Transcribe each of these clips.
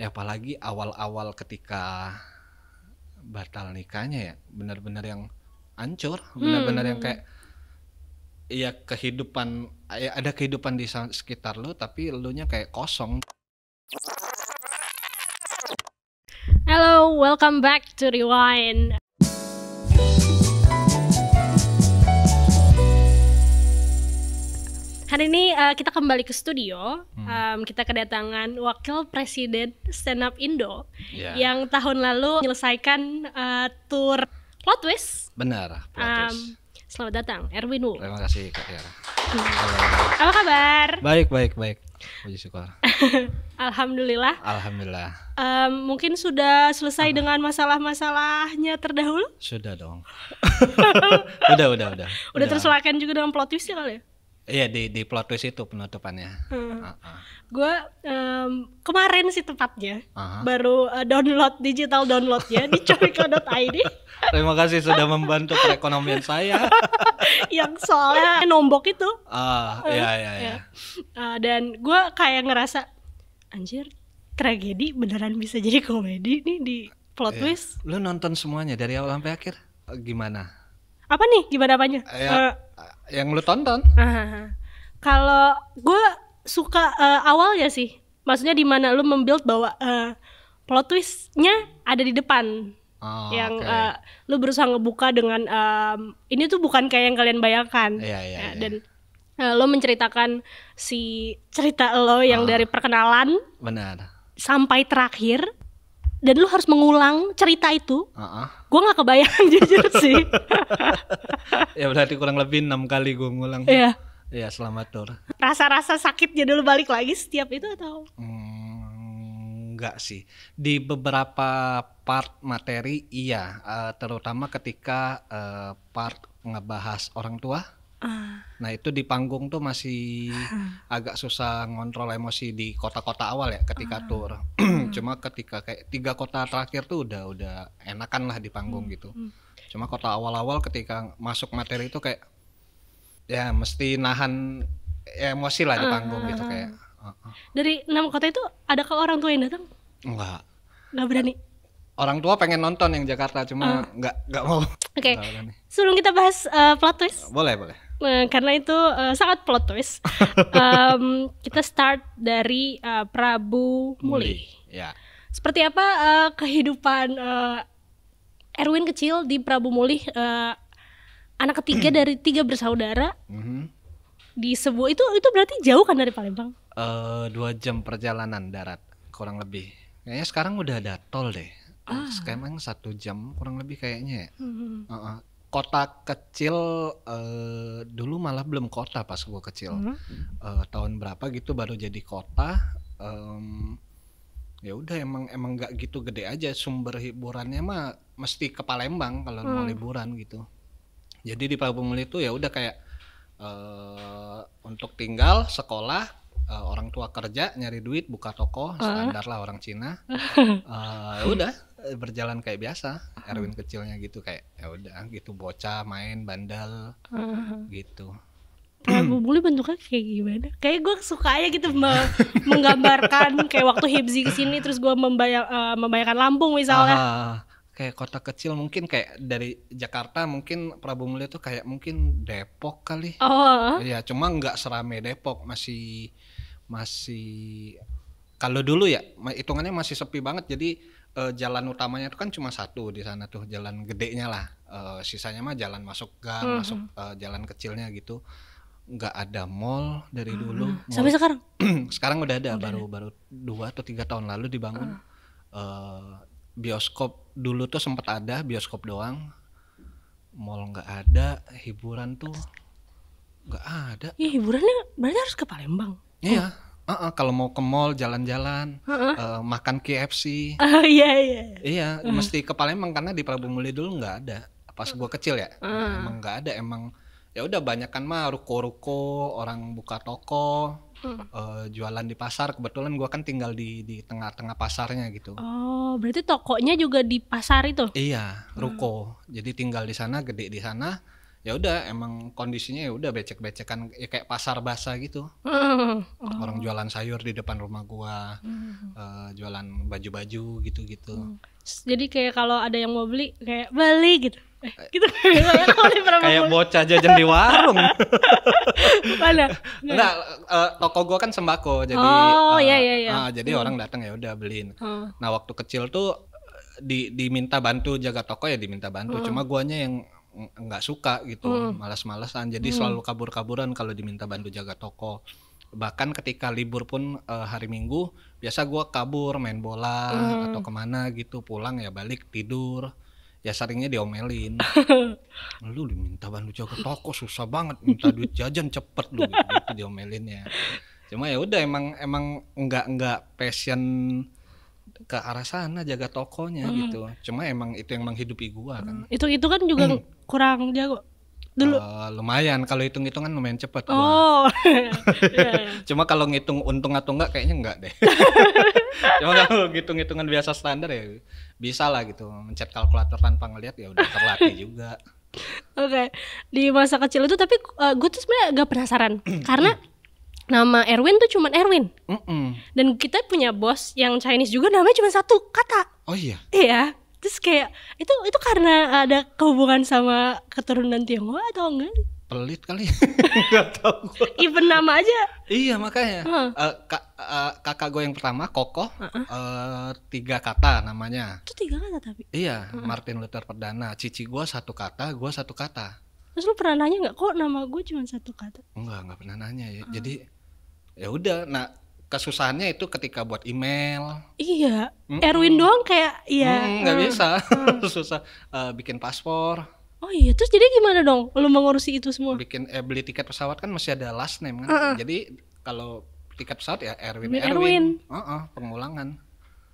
ya apalagi awal-awal ketika batal nikahnya ya benar-benar yang ancur benar-benar hmm. yang kayak ya kehidupan ya ada kehidupan di sekitar lo tapi lo nya kayak kosong Hello, welcome back to Rewind. Hari ini uh, kita kembali ke studio. Hmm. Um, kita kedatangan Wakil Presiden Stand Up Indo yeah. yang tahun lalu menyelesaikan uh, tur plot twist. Benar, plot twist. Um, selamat datang, Erwin Wu. Terima kasih Kak Tiara. Hmm. Apa kabar? Baik, baik, baik. Puji syukur. Alhamdulillah. Alhamdulillah. Um, mungkin sudah selesai Apa? dengan masalah-masalahnya terdahulu? Sudah dong. udah, udah, udah. Udah, udah. terselesaikan juga dengan plot twist ya kali ya? Iya di di plot twist itu penutupannya. Hmm. Uh ah, -huh. Ah. Gue um, kemarin sih tepatnya uh -huh. baru uh, download digital downloadnya di comico.id Terima kasih sudah membantu perekonomian saya. yang soalnya nombok itu. Ah uh, uh, ya ya ya. Uh, dan gue kayak ngerasa anjir tragedi beneran bisa jadi komedi nih di plot yeah. twist. Lu nonton semuanya dari awal sampai akhir gimana? Apa nih gimana apanya? Ya. Uh, yang lu tonton? Kalau gue suka uh, awalnya sih, maksudnya di mana lu membuild bahwa uh, plot twistnya ada di depan. Oh, yang okay. uh, eh, lu berusaha ngebuka dengan um, ini tuh bukan kayak yang kalian bayangkan yeah, iya, yeah, yeah. dan uh, lo menceritakan si cerita lo yang oh, dari perkenalan benar sampai terakhir dan lu harus mengulang cerita itu. Uh-uh. Gue nggak kebayang jujur sih. ya berarti kurang lebih enam kali gue ngulang. Iya. Iya selamat tur. Rasa-rasa sakitnya dulu balik lagi setiap itu atau? Hmm, enggak sih. Di beberapa part materi iya, uh, terutama ketika uh, part ngebahas orang tua Ah. Nah itu di panggung tuh masih ah. agak susah ngontrol emosi di kota-kota awal ya ketika uh. tour. Hmm. Cuma ketika kayak tiga kota terakhir tuh udah udah enakan lah di panggung hmm. gitu. Hmm. Cuma kota awal-awal ketika masuk materi itu kayak ya mesti nahan emosi lah di panggung gitu kayak. Dari enam kota itu ada ke orang tua yang datang? Enggak. Enggak berani. Orang tua pengen nonton yang Jakarta cuma nggak nggak mau. Oke. Okay. Sebelum kita bahas uh, plot twist. Boleh boleh. Eh, karena itu uh, sangat plot twist. um, kita start dari uh, Prabu Muli. Muli. Ya. Seperti apa uh, kehidupan uh, Erwin kecil di Prabu Muli uh, anak ketiga dari tiga bersaudara. Mm-hmm. Di sebuah itu itu berarti jauh kan dari Palembang? Uh, dua jam perjalanan darat kurang lebih. Kayaknya sekarang udah ada tol deh. Ah. Sekarang satu jam kurang lebih kayaknya. Mm-hmm. Uh-uh kota kecil uh, dulu malah belum kota pas gue kecil mm -hmm. uh, tahun berapa gitu baru jadi kota um, ya udah emang emang nggak gitu gede aja sumber hiburannya mah mesti ke Palembang kalau mm. mau hmm. liburan gitu jadi di Palembang itu ya udah kayak uh, untuk tinggal sekolah uh, orang tua kerja nyari duit buka toko ah. standar lah orang Cina uh, udah berjalan kayak biasa Erwin kecilnya gitu kayak ya udah gitu bocah main bandel gitu Nah, bully bentuknya kayak gimana? Kayak gue suka aja gitu me menggambarkan kayak waktu Hibzi kesini terus gue membayang, uh, eh, membayangkan Lampung misalnya. Uh, kayak kota kecil mungkin kayak dari Jakarta mungkin Prabu Mulia tuh kayak mungkin Depok kali. Oh. Iya, cuma nggak serame Depok masih masih kalau dulu ya hitungannya masih sepi banget jadi uh, jalan utamanya itu kan cuma satu di sana tuh jalan gedenya lah uh, sisanya mah jalan masuk gang hmm. masuk uh, jalan kecilnya gitu nggak ada mall dari hmm. dulu hmm. mall. sampai sekarang sekarang udah ada udah baru ada. baru dua atau tiga tahun lalu dibangun uh. Uh, bioskop dulu tuh sempat ada bioskop doang mall nggak ada hiburan tuh nggak ada Iya hiburannya berarti harus ke Palembang iya oh Uh, uh, kalau mau ke mall jalan-jalan, uh -uh. uh, makan KFC. Uh, oh, iya iya. Iya, uh. mesti kepala emang karena di Prabu Muli dulu nggak ada. Pas gua kecil ya, uh. emang nggak ada. Emang ya udah banyak kan mah ruko-ruko, orang buka toko, uh. Uh, jualan di pasar. Kebetulan gua kan tinggal di di tengah-tengah pasarnya gitu. Oh, berarti tokonya juga di pasar itu? Iya, ruko. Uh. Jadi tinggal di sana, gede di sana ya udah emang kondisinya ya udah becek-becekan ya kayak pasar basah gitu oh. oh. orang jualan sayur di depan rumah gua hmm. uh, jualan baju-baju gitu-gitu hmm. jadi kayak kalau ada yang mau beli kayak beli gitu eh, eh. gitu kayak bocah jajan di warung mana nah, uh, toko gua kan sembako jadi oh, uh, iya, iya, iya. Uh, jadi hmm. orang datang ya udah beliin hmm. nah waktu kecil tuh di diminta bantu jaga toko ya diminta bantu hmm. cuma guanya yang nggak suka gitu hmm. malas-malasan jadi hmm. selalu kabur-kaburan kalau diminta bantu jaga toko bahkan ketika libur pun uh, hari minggu biasa gue kabur main bola hmm. atau kemana gitu pulang ya balik tidur ya seringnya diomelin lu diminta bantu jaga toko susah banget minta duit jajan cepet lu gitu, gitu diomelinnya cuma ya udah emang emang nggak nggak passion ke arah sana jaga tokonya hmm. gitu cuma emang itu yang menghidupi gua kan itu itu kan juga hmm. kurang jago dulu uh, lumayan kalau hitung hitungan lumayan cepet oh yeah. Iya. cuma kalau ngitung untung atau enggak kayaknya enggak deh cuma kalau hitung hitungan biasa standar ya bisa lah gitu mencet kalkulator tanpa ngeliat ya udah terlatih juga Oke, okay. di masa kecil itu tapi uh, eh, gue tuh sebenarnya agak penasaran karena nama Erwin tuh cuman Erwin. Mm -mm. Dan kita punya bos yang Chinese juga namanya cuma satu kata. Oh iya. Iya. Terus kayak itu itu karena ada kehubungan sama keturunan Tionghoa atau enggak? Pelit kali. Enggak tahu. Even nama aja. Iya, makanya. Uh. Uh, ka uh, kakak gue yang pertama Koko uh -uh. Uh, tiga kata namanya. Itu tiga kata tapi. Iya, uh -uh. Martin Luther Perdana. Cici gue satu kata, gue satu kata. Terus lu pernah nanya nggak kok nama gue cuma satu kata? Enggak, nggak pernah nanya ya. Uh. Jadi ya udah nah kesusahannya itu ketika buat email iya mm -mm. Erwin doang kayak ya nggak mm, bisa uh. susah uh, bikin paspor oh iya terus jadi gimana dong lu mengurusi itu semua bikin eh, beli tiket pesawat kan masih ada last name kan uh -uh. jadi kalau tiket pesawat ya Erwin Erwin, Erwin. Uh -uh, pengulangan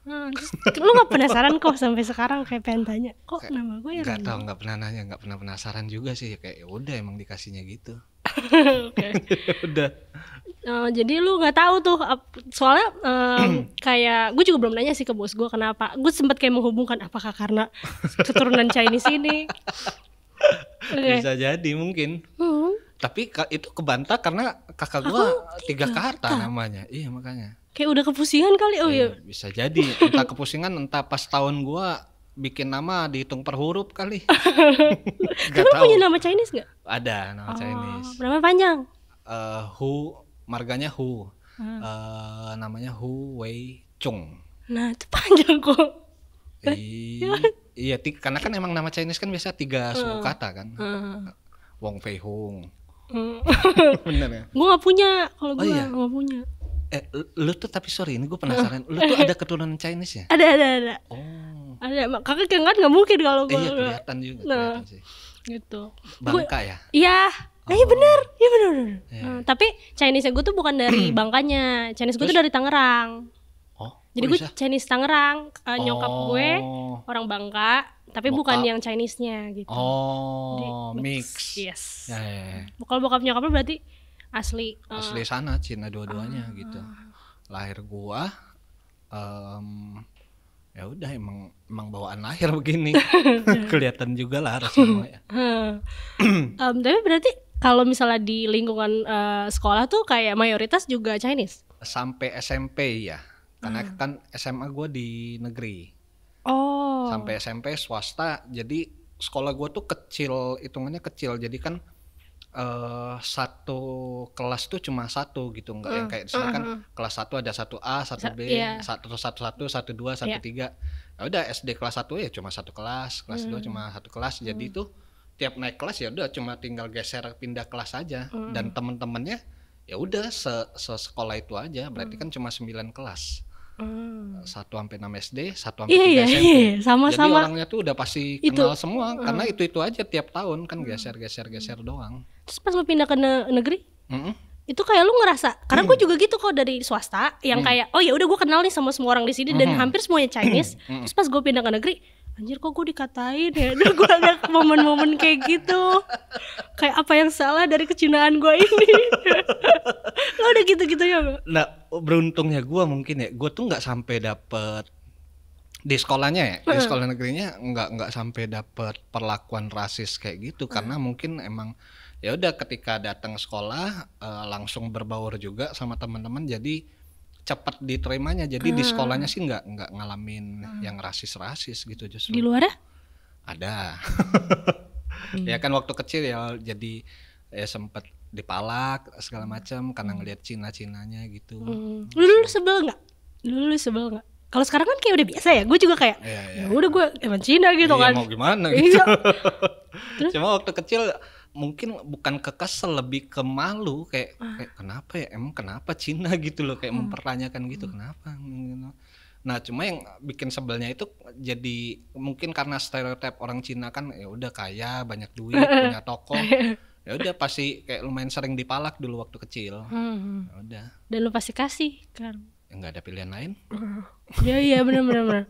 Hmm, lu gak penasaran kok sampai sekarang kayak pengen tanya kok kayak, nama gue ya nggak tau nggak pernah nanya nggak pernah penasaran juga sih ya kayak ya udah emang dikasihnya gitu okay. Ya udah Uh, jadi lu nggak tahu tuh soalnya uh, kayak gue juga belum nanya sih ke bos gue kenapa gue sempat kayak menghubungkan apakah karena keturunan Chinese ini okay. bisa jadi mungkin uh-huh. tapi itu kebantah karena kakak gue tiga, tiga karta namanya iya makanya kayak udah kepusingan kali oh iya, iya. bisa jadi entah kepusingan entah pas tahun gue bikin nama dihitung per huruf kali. Kamu punya nama Chinese gak? Ada nama oh, Chinese. Nama panjang. Uh, Hu marganya Hu. Hmm. Uh, namanya Hu Wei Chung. Nah, itu panjang kok. I iya, tiga, karena kan emang nama Chinese kan biasa tiga uh, suku kata kan. Uh. Wong Fei Hung. Hmm. Bener ya? Gue gak punya, kalau gue oh, iya. gak punya. Eh, lu tuh tapi sorry ini gue penasaran, lu tuh ada keturunan Chinese ya? Ada, ada, ada. Oh. Ada, kakak kan gak mungkin kalau gue. Eh, iya, kelihatan juga, nah. kelihatan sih. Gitu. Bangka ya? Iya Oh. Iya benar, iya benar. Yeah. Iya. Hmm, tapi Chinese gue tuh bukan dari hmm. Bangkanya. Chinese gue tuh dari Tangerang. Oh. Jadi gue Chinese Tangerang. Uh, oh. Nyokap gue orang Bangka, tapi bokap. bukan yang Chinese-nya gitu. Oh, Jadi, mix. mix. Yes. Ya, ya, ya. Kalau bokap nyokapnya berarti asli uh, asli sana Cina dua-duanya uh, gitu. Lahir gua um, ya udah emang emang bawaan lahir begini kelihatan juga lah rasanya ya. um, tapi berarti kalau misalnya di lingkungan uh, sekolah tuh kayak mayoritas juga Chinese? Sampai SMP ya. Karena hmm. kan SMA gue di negeri. Oh. Sampai SMP swasta. Jadi sekolah gue tuh kecil, hitungannya kecil. Jadi kan uh, satu kelas tuh cuma satu gitu nggak hmm. yang kayak misalnya kan hmm, hmm, hmm. kelas satu ada satu A satu B yeah. satu satu satu satu dua satu yeah. tiga ya udah SD kelas satu ya cuma satu kelas kelas hmm. dua cuma satu kelas jadi hmm. tuh tiap naik kelas ya udah cuma tinggal geser pindah kelas aja hmm. dan temen-temennya ya udah se, sekolah itu aja berarti hmm. kan cuma 9 kelas mm. satu sampai enam SD satu sampai iya, tiga iya, SMP sama iya, sama jadi orangnya tuh udah pasti kenal itu. semua hmm. karena itu itu aja tiap tahun kan mm. geser geser geser mm. doang terus pas lu pindah ke ne negeri mm itu kayak lu ngerasa karena hmm. gue juga gitu kok dari swasta yang hmm. kayak oh ya udah gue kenal nih sama semua orang di sini hmm. dan hampir semuanya Chinese hmm. terus pas gue pindah ke negeri anjir kok gue dikatain ya Duh, gue ada momen-momen kayak gitu kayak apa yang salah dari kecinaan gue ini lo udah gitu-gitu ya nah beruntungnya gue mungkin ya gue tuh nggak sampai dapet di sekolahnya ya di sekolah negerinya nggak nggak sampai dapet perlakuan rasis kayak gitu karena mungkin emang ya udah ketika datang sekolah uh, langsung berbaur juga sama teman-teman jadi cepat diterimanya jadi hmm. di ah. sekolahnya sih nggak nggak ngalamin hmm. yang rasis-rasis gitu justru di luar ya? ada hmm. ya kan waktu kecil ya jadi ya sempat dipalak segala macam karena hmm. ngelihat Cina-Cinanya gitu. Hmm. Lu lu sebel nggak? lu, lu sebel nggak? Kalau sekarang kan kayak udah biasa ya. Gue juga kayak ya, ya, udah gue emang Cina gitu iya, kan. Mau gimana iya. gitu. Cuma waktu kecil mungkin bukan kekesel lebih ke malu kayak, ah. kayak kenapa ya emang kenapa Cina gitu loh kayak hmm. mempertanyakan gitu hmm. kenapa gitu. nah cuma yang bikin sebelnya itu jadi mungkin karena stereotip orang Cina kan ya udah kaya banyak duit punya toko ya udah pasti kayak lumayan sering dipalak dulu waktu kecil hmm. hmm. Ya udah dan lu pasti kasih kan ya, nggak ada pilihan lain ya iya benar benar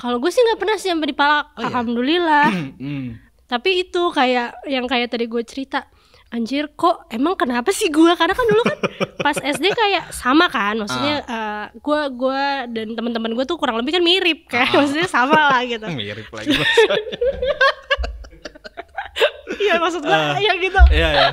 kalau gue sih nggak pernah sih yang dipalak oh, iya? alhamdulillah iya. tapi itu kayak yang kayak tadi gue cerita anjir kok emang kenapa sih gue karena kan dulu kan pas SD kayak sama kan maksudnya gue uh. Ah. uh, eh, gue dan teman-teman gue tuh kurang lebih kan mirip kayak uh. maksudnya sama lah gitu mirip lagi Iya maksud gue uh, ya gitu. Iya, iya.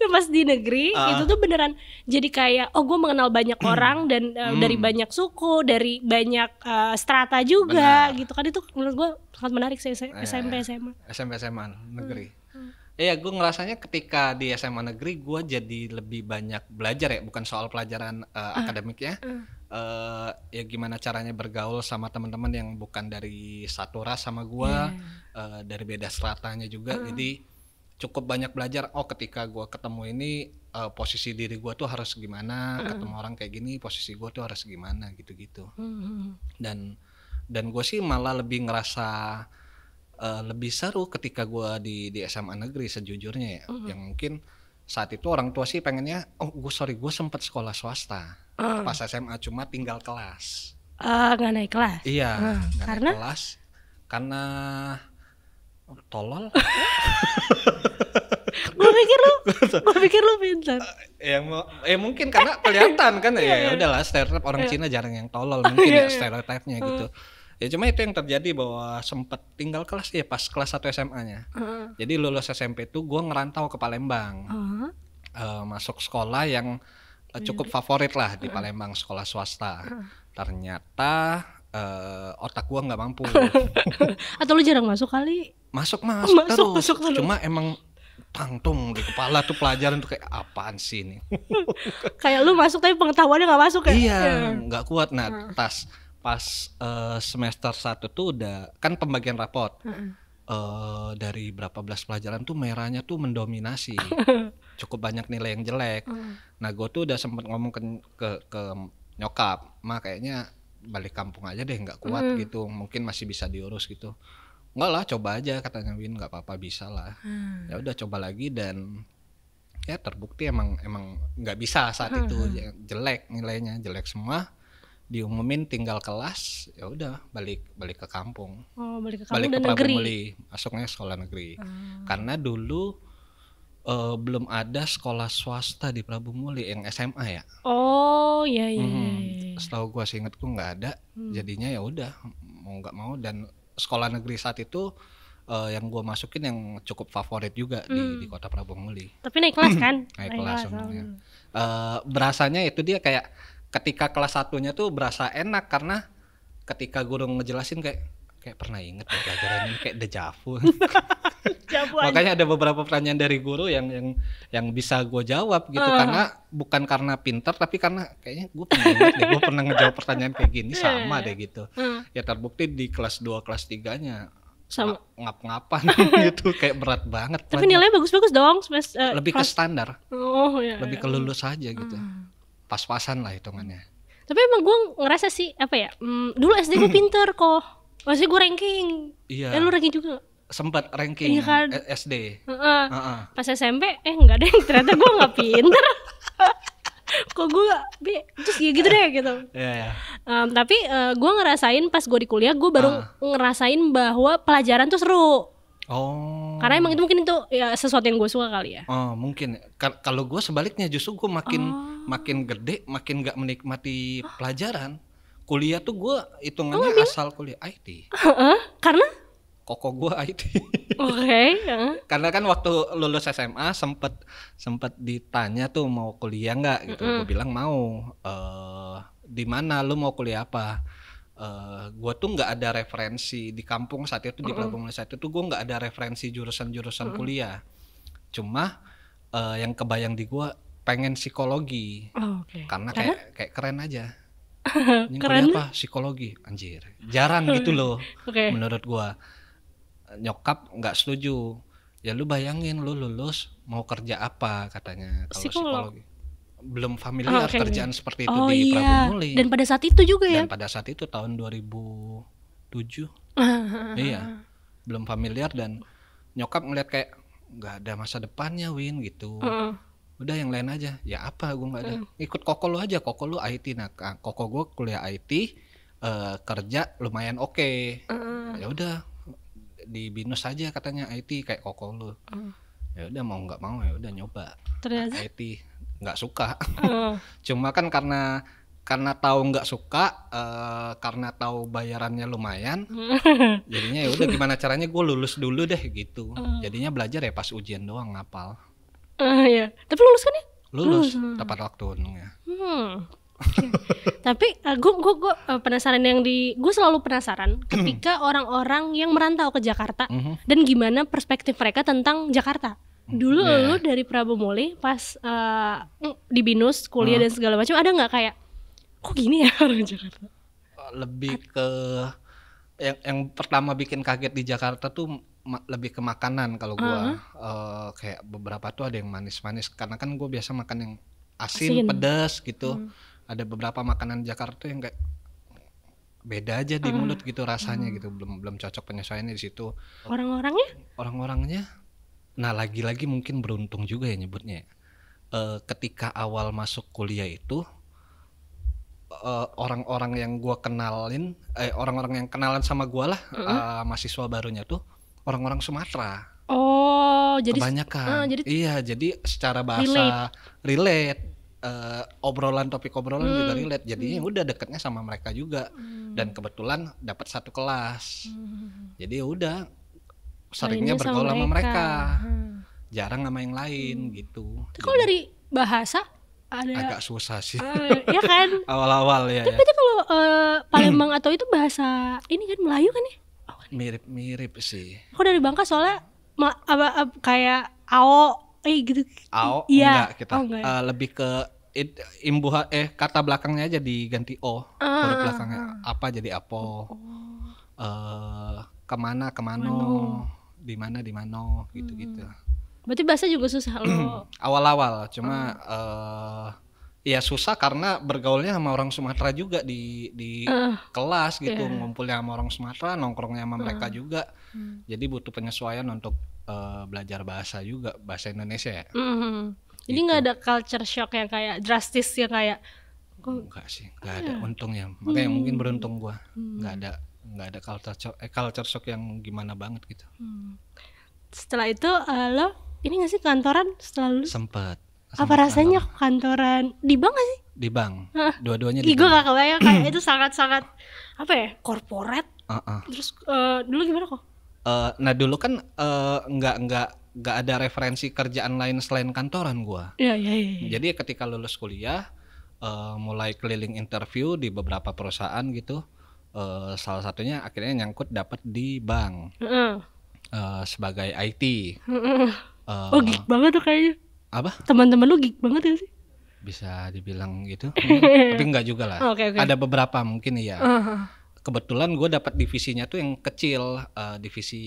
Pas di negeri uh, itu tuh beneran jadi kayak oh gue mengenal banyak hmm. orang dan uh, hmm. dari banyak suku, dari banyak uh, strata juga Bener. gitu kan itu menurut gue sangat menarik sih SMP eh, SMA. SMP SMA negeri. Hmm. hmm. Iya, gue ngerasanya ketika di SMA negeri gue jadi lebih banyak belajar ya, bukan soal pelajaran uh, uh, ah. akademiknya. Uh. Hmm. Uh, ya gimana caranya bergaul sama teman-teman yang bukan dari satu ras sama gue, iya. yeah. uh, dari beda stratanya juga. Uh. Jadi cukup banyak belajar oh ketika gue ketemu ini uh, posisi diri gue tuh harus gimana mm. ketemu orang kayak gini posisi gue tuh harus gimana gitu-gitu mm. dan dan gue sih malah lebih ngerasa uh, lebih seru ketika gue di di SMA negeri sejujurnya ya mm. yang mungkin saat itu orang tua sih pengennya oh gue sorry gue sempat sekolah swasta mm. pas SMA cuma tinggal kelas uh, ah, gak naik kelas iya mm. Ah, gak karena naik kelas karena tolol gue pikir lu gue pikir lu pintar ya, eh mungkin karena kelihatan kan ya ya udahlah stereotip orang iya. Cina jarang yang tolol mungkin ya iya, stereotipnya gitu hmm. ya cuma itu yang terjadi bahwa sempet tinggal kelas ya pas kelas satu SMA-nya hmm. jadi lulus SMP tuh gue ngerantau ke Palembang uh. masuk sekolah yang eh, cukup favorit lah di Palembang sekolah swasta ternyata uh, otak gue nggak mampu atau lu jarang masuk kali masuk masuk, masuk terus. Masuk terus. Cuma emang tangtung di kepala tuh pelajaran tuh kayak apaan sih ini. kayak lu masuk tapi pengetahuannya nggak masuk ya? Iya, iya. nggak yeah. kuat. Nah, hmm. pas pas uh, eh, semester satu tuh udah kan pembagian rapot. Hmm. Uh, dari berapa belas pelajaran tuh merahnya tuh mendominasi. Cukup banyak nilai yang jelek. Hmm. Nah, gue tuh udah sempet ngomong ke ke, ke nyokap, "Ma, kayaknya balik kampung aja deh, nggak kuat hmm. gitu. Mungkin masih bisa diurus gitu." nggak lah coba aja katanya Win nggak apa-apa bisa lah hmm. ya udah coba lagi dan ya terbukti emang emang nggak bisa saat hmm. itu hmm. jelek nilainya jelek semua diumumin tinggal kelas ya udah balik balik ke kampung oh balik ke kampung balik dan ke negeri Muli, masuknya sekolah negeri hmm. karena dulu uh, belum ada sekolah swasta di Prabu Muli yang SMA ya oh iya iya hmm, iya, iya. setahu gua sih ingatku nggak ada hmm. jadinya ya udah mau nggak mau dan sekolah negeri saat itu uh, yang gue masukin yang cukup favorit juga hmm. di, di kota Muli Tapi naik kelas kan? naik, naik kelas. kelas uh, berasanya itu dia kayak ketika kelas satunya tuh berasa enak karena ketika guru ngejelasin kayak kayak pernah inget ya, pelajaran ini kayak dejavu Makanya ada beberapa pertanyaan dari guru yang yang yang bisa gue jawab gitu uh. karena bukan karena pinter tapi karena kayaknya gue pernah gue pernah ngejawab pertanyaan kayak gini sama eh. deh gitu. Uh. Ya terbukti di kelas 2 kelas 3-nya sama ngap-ngapan gitu kayak berat banget. Tapi nilainya bagus-bagus dong. uh, Lebih ke standar. Oh iya. Lebih ke lulus aja gitu. Uh. Pas-pasan lah hitungannya. Tapi emang gue ngerasa sih apa ya? Mm, dulu SD gue pinter kok. Masih gue ranking. Iya. Eh, lu ranking juga? sempat ranking ya kan? SD. Uh -uh. Uh -uh. Pas SMP eh enggak deh ternyata gue nggak pinter. Kok gue bi terus ya gitu deh gitu. Yeah, yeah. Um, tapi uh, eh, gue ngerasain pas gue di kuliah gue baru uh. ngerasain bahwa pelajaran tuh seru. Oh. Karena emang itu mungkin itu ya sesuatu yang gue suka kali ya. Oh mungkin. Ka kalau gue sebaliknya justru gue makin oh. makin gede makin gak menikmati pelajaran. Kuliah tuh gue hitungannya oh, asal kuliah IT. Uh -uh. Karena koko gue IT. Oke. Okay. Karena kan waktu lulus SMA sempet sempet ditanya tuh mau kuliah nggak gitu. Mm -hmm. Gue bilang mau. Uh, di mana lu mau kuliah apa? Uh, eh, gue tuh nggak ada referensi di kampung saat itu mm -hmm. di saat itu gue nggak ada referensi jurusan-jurusan mm -hmm. kuliah. Cuma uh, yang kebayang di gue pengen psikologi. Oh, okay. Karena kayak Karena? kayak keren aja. Ini keren apa? Psikologi, anjir. Jarang gitu loh okay. menurut gua nyokap nggak setuju ya lu bayangin lu lulus mau kerja apa katanya kalau psikologi belum familiar oh, ah, okay. kerjaan seperti itu oh, di iya. Prabu Muli dan pada saat itu juga ya dan pada saat itu tahun 2007 iya belum familiar dan nyokap ngeliat kayak nggak ada masa depannya Win gitu uh -uh. udah yang lain aja ya apa gue nggak ada uh. ikut koko lu aja koko lu IT nah koko gue kuliah IT uh, eh, kerja lumayan oke okay. uh -uh. ya udah di binus aja katanya IT kayak koko lu uh. ya udah mau nggak mau ya udah nyoba Ternyata? IT nggak suka uh. cuma kan karena karena tahu nggak suka uh, karena tahu bayarannya lumayan jadinya ya udah gimana caranya gue lulus dulu deh gitu uh. jadinya belajar ya pas ujian doang ngapal uh, ya tapi lulus kan ya lulus, lulus. Hmm. tepat waktu untungnya hmm. tapi gue eh, gue gue eh, penasaran yang di gue selalu penasaran ketika orang-orang yang merantau ke Jakarta mm -hmm. dan gimana perspektif mereka tentang Jakarta dulu yeah. lu dari Mole pas uh, di binus kuliah dan mm-hmm. segala macam ada nggak kayak kok gini ya orang Jakarta lebih ke yang yang pertama bikin kaget di Jakarta tuh lebih ke makanan kalau gue uh -huh. uh, kayak beberapa tuh ada yang manis-manis karena kan gue biasa makan yang asin, asin. pedas gitu hmm ada beberapa makanan Jakarta yang kayak beda aja di mulut gitu rasanya gitu belum belum cocok penyesuaiannya di situ orang-orangnya orang-orangnya nah lagi-lagi mungkin beruntung juga ya nyebutnya e, ketika awal masuk kuliah itu eh, orang-orang e, yang gua kenalin eh orang-orang yang kenalan sama gua lah hmm. mahasiswa barunya tuh orang-orang Sumatera oh jadi kebanyakan uh, jadi iya jadi secara bahasa relate, relate uh, obrolan topik obrolan hmm. juga relate jadinya hmm. udah deketnya sama mereka juga hmm. dan kebetulan dapat satu kelas hmm. jadi ya udah seringnya bergaul sama mereka, mereka. Hmm. jarang sama yang lain hmm. gitu kalau dari bahasa ada agak susah sih uh, ya kan awal-awal ya tapi ya. kalau uh, Palembang atau itu bahasa ini kan Melayu kan ya oh, kan. mirip-mirip sih aku dari Bangka soalnya ma- apa kayak ao eh gitu. AO iya. enggak kita. Oh, enggak. Uh, lebih ke it, imbuha eh kata belakangnya aja diganti o uh, ah, huruf belakangnya ah, ah. apa jadi apo oh. uh, kemana kemano di mana di mano gitu gitu berarti bahasa juga susah lo awal-awal cuma uh. uh, ya susah karena bergaulnya sama orang Sumatera juga di di uh, kelas gitu yeah. ngumpulnya sama orang Sumatera nongkrongnya sama mereka juga uh. jadi butuh penyesuaian untuk uh, belajar bahasa juga bahasa Indonesia ya uh jadi gitu. nggak ada culture shock yang kayak drastis yang kayak enggak sih, enggak ada iya. ya. untungnya. Makanya hmm. mungkin beruntung gua. Enggak hmm. ada enggak ada culture shock, eh, culture shock yang gimana banget gitu. Hmm. Setelah itu uh, lo ini gak sih kantoran setelah lu? Sempet. Apa rasanya kantoran. di bank gak sih? Di bank. Dua-duanya di. Gue gak kebayang kayak itu sangat-sangat apa ya? Corporate. Uh -uh. Terus uh, dulu gimana kok? Uh, nah dulu kan uh, enggak enggak gak ada referensi kerjaan lain selain kantoran gua. Iya, iya, iya. Ya. Jadi ketika lulus kuliah uh, mulai keliling interview di beberapa perusahaan gitu. Uh, salah satunya akhirnya nyangkut dapat di bank. Uh -uh. sebagai IT. Uh -uh. oh, geek banget tuh kayaknya. Apa? Teman-teman lu geek banget ya sih? Bisa dibilang gitu. tapi enggak juga lah. Okay, okay. Ada beberapa mungkin ya. Uh Kebetulan gue dapat divisinya tuh yang kecil, uh, divisi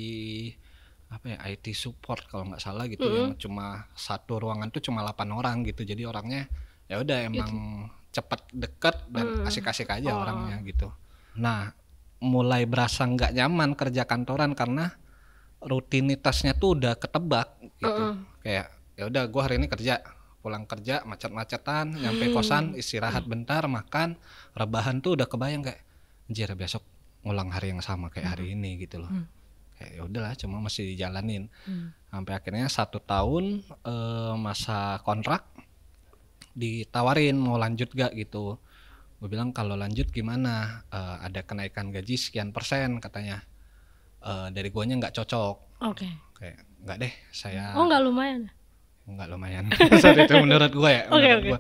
apa ya IT support kalau nggak salah gitu mm -hmm. yang cuma satu ruangan tuh cuma 8 orang gitu jadi orangnya ya udah emang gitu. cepet deket dan asik-asik aja oh. orangnya gitu nah mulai berasa nggak nyaman kerja kantoran karena rutinitasnya tuh udah ketebak gitu mm. kayak ya udah gue hari ini kerja pulang kerja macet-macetan hmm. nyampe kosan istirahat hmm. bentar makan rebahan tuh udah kebayang kayak anjir besok ngulang hari yang sama kayak hmm. hari ini gitu loh hmm ya udahlah cuma masih dijalanin hmm. sampai akhirnya satu tahun eh, masa kontrak ditawarin mau lanjut gak gitu gue bilang kalau lanjut gimana e, ada kenaikan gaji sekian persen katanya e, dari guanya nggak cocok oke okay. kayak nggak deh saya oh nggak lumayan nggak lumayan saat itu menurut gue ya okay, menurut okay. gue